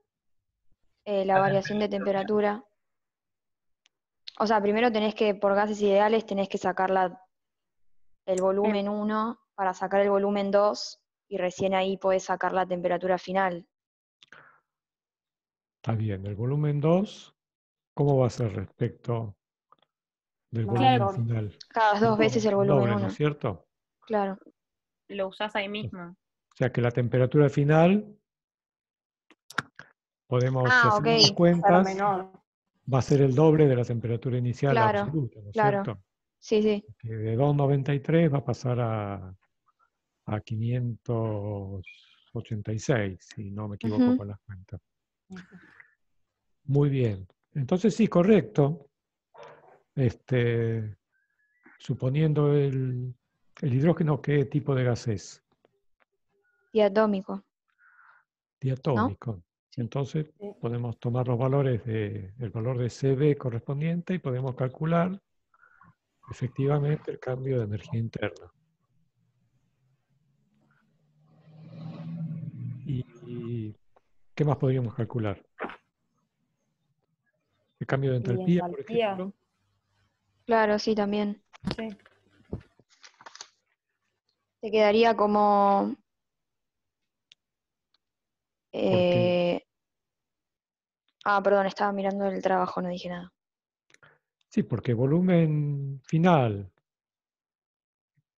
eh, la variación de temperatura. O sea, primero tenés que, por gases ideales, tenés que sacar el volumen 1 para sacar el volumen 2 y recién ahí podés sacar la temperatura final. Está bien, el volumen 2, ¿cómo va a ser respecto del volumen final? Cada dos veces el volumen 1. ¿no es cierto? Claro. Lo usás ahí mismo. O sea que la temperatura final podemos ah, hacer las cuentas, va a ser el doble de la temperatura inicial absoluta, ¿no es claro. cierto? Sí, sí. de 2,93 va a pasar a, 586, si no me equivoco con las cuentas. Muy bien. Entonces sí, correcto. Este, suponiendo el, hidrógeno, ¿qué tipo de gas es? Diatómico. Diatómico. Entonces podemos tomar los valores del de, valor de CB correspondiente y podemos calcular efectivamente el cambio de energía interna. ¿Y qué más podríamos calcular? El cambio de entalpía, por ejemplo. Claro, sí, también. Sí. Te quedaría como eh, Ah, perdón, estaba mirando el trabajo, no dije nada. Sí, porque volumen final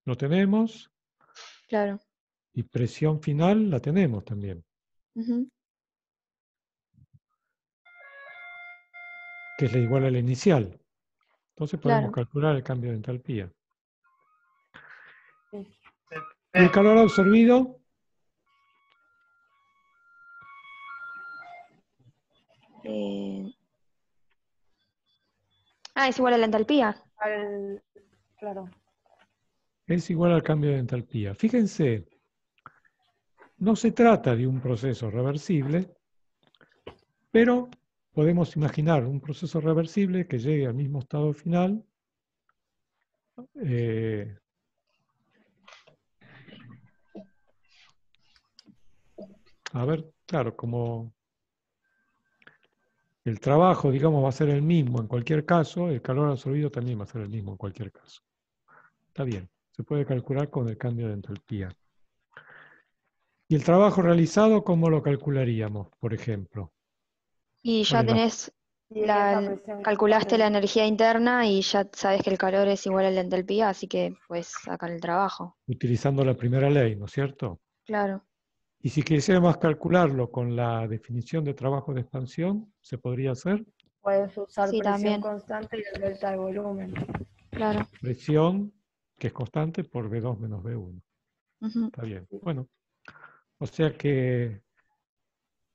lo tenemos. Claro. Y presión final la tenemos también. Que es la igual a la inicial. Entonces podemos calcular el cambio de entalpía. El calor absorbido Ah, es igual a la entalpía. Claro. Es igual al cambio de entalpía. Fíjense, no se trata de un proceso reversible, pero podemos imaginar un proceso reversible que llegue al mismo estado final eh, a ver, claro, como el trabajo, digamos, va a ser el mismo en cualquier caso, el calor absorbido también va a ser el mismo en cualquier caso. Está bien, se puede calcular con el cambio de entalpía. ¿Y el trabajo realizado cómo lo calcularíamos, por ejemplo? Y ya tenés, la, calculaste la energía interna y ya sabes que el calor es igual a la entalpía, así que pues sacar el trabajo. Utilizando la primera ley, ¿no es cierto? Claro. Y si quisiéramos calcularlo con la definición de trabajo de expansión, ¿se podría hacer? Puedes usar presión constante y el delta de volumen. Claro. Presión, que es constante, por B2 menos B1. Está bien. Bueno, o sea que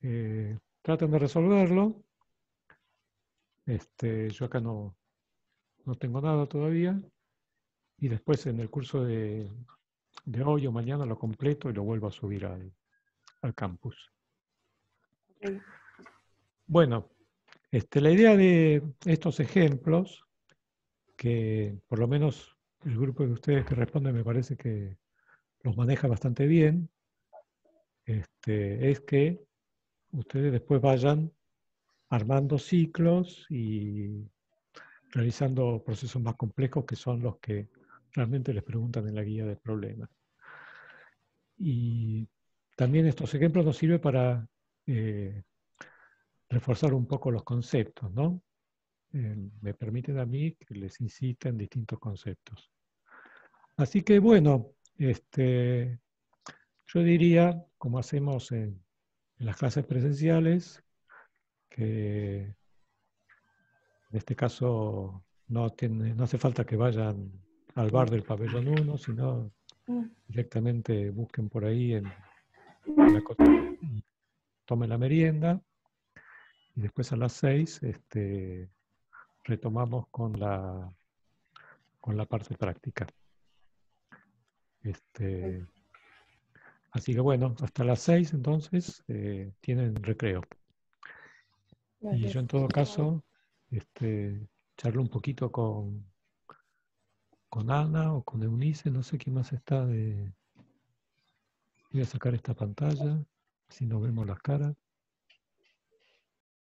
eh, traten de resolverlo. Este, yo acá no, tengo nada todavía. Y después en el curso de, de hoy o mañana lo completo y lo vuelvo a subir ahí al campus. Bueno, este, la idea de estos ejemplos, que por lo menos el grupo de ustedes que responde me parece que los maneja bastante bien, este, es que ustedes después vayan armando ciclos y realizando procesos más complejos que son los que realmente les preguntan en la guía del problema. Y también estos ejemplos nos sirven para eh, reforzar un poco los conceptos, ¿no? Eh, me permiten a mí que les inciten distintos conceptos. Así que bueno, este, yo diría, como hacemos en, las clases presenciales, que en este caso no, tiene, no hace falta que vayan al bar del pabellón 1, sino mm. directamente busquen por ahí en tome la merienda y después a las 6 este, retomamos con la, con la parte práctica. Este, así que bueno, hasta las 6 entonces eh, tienen recreo. Y yo en todo caso este, charlo un poquito con, con Ana o con Eunice, no sé quién más está de, Voy a sacar esta pantalla, si no vemos las caras.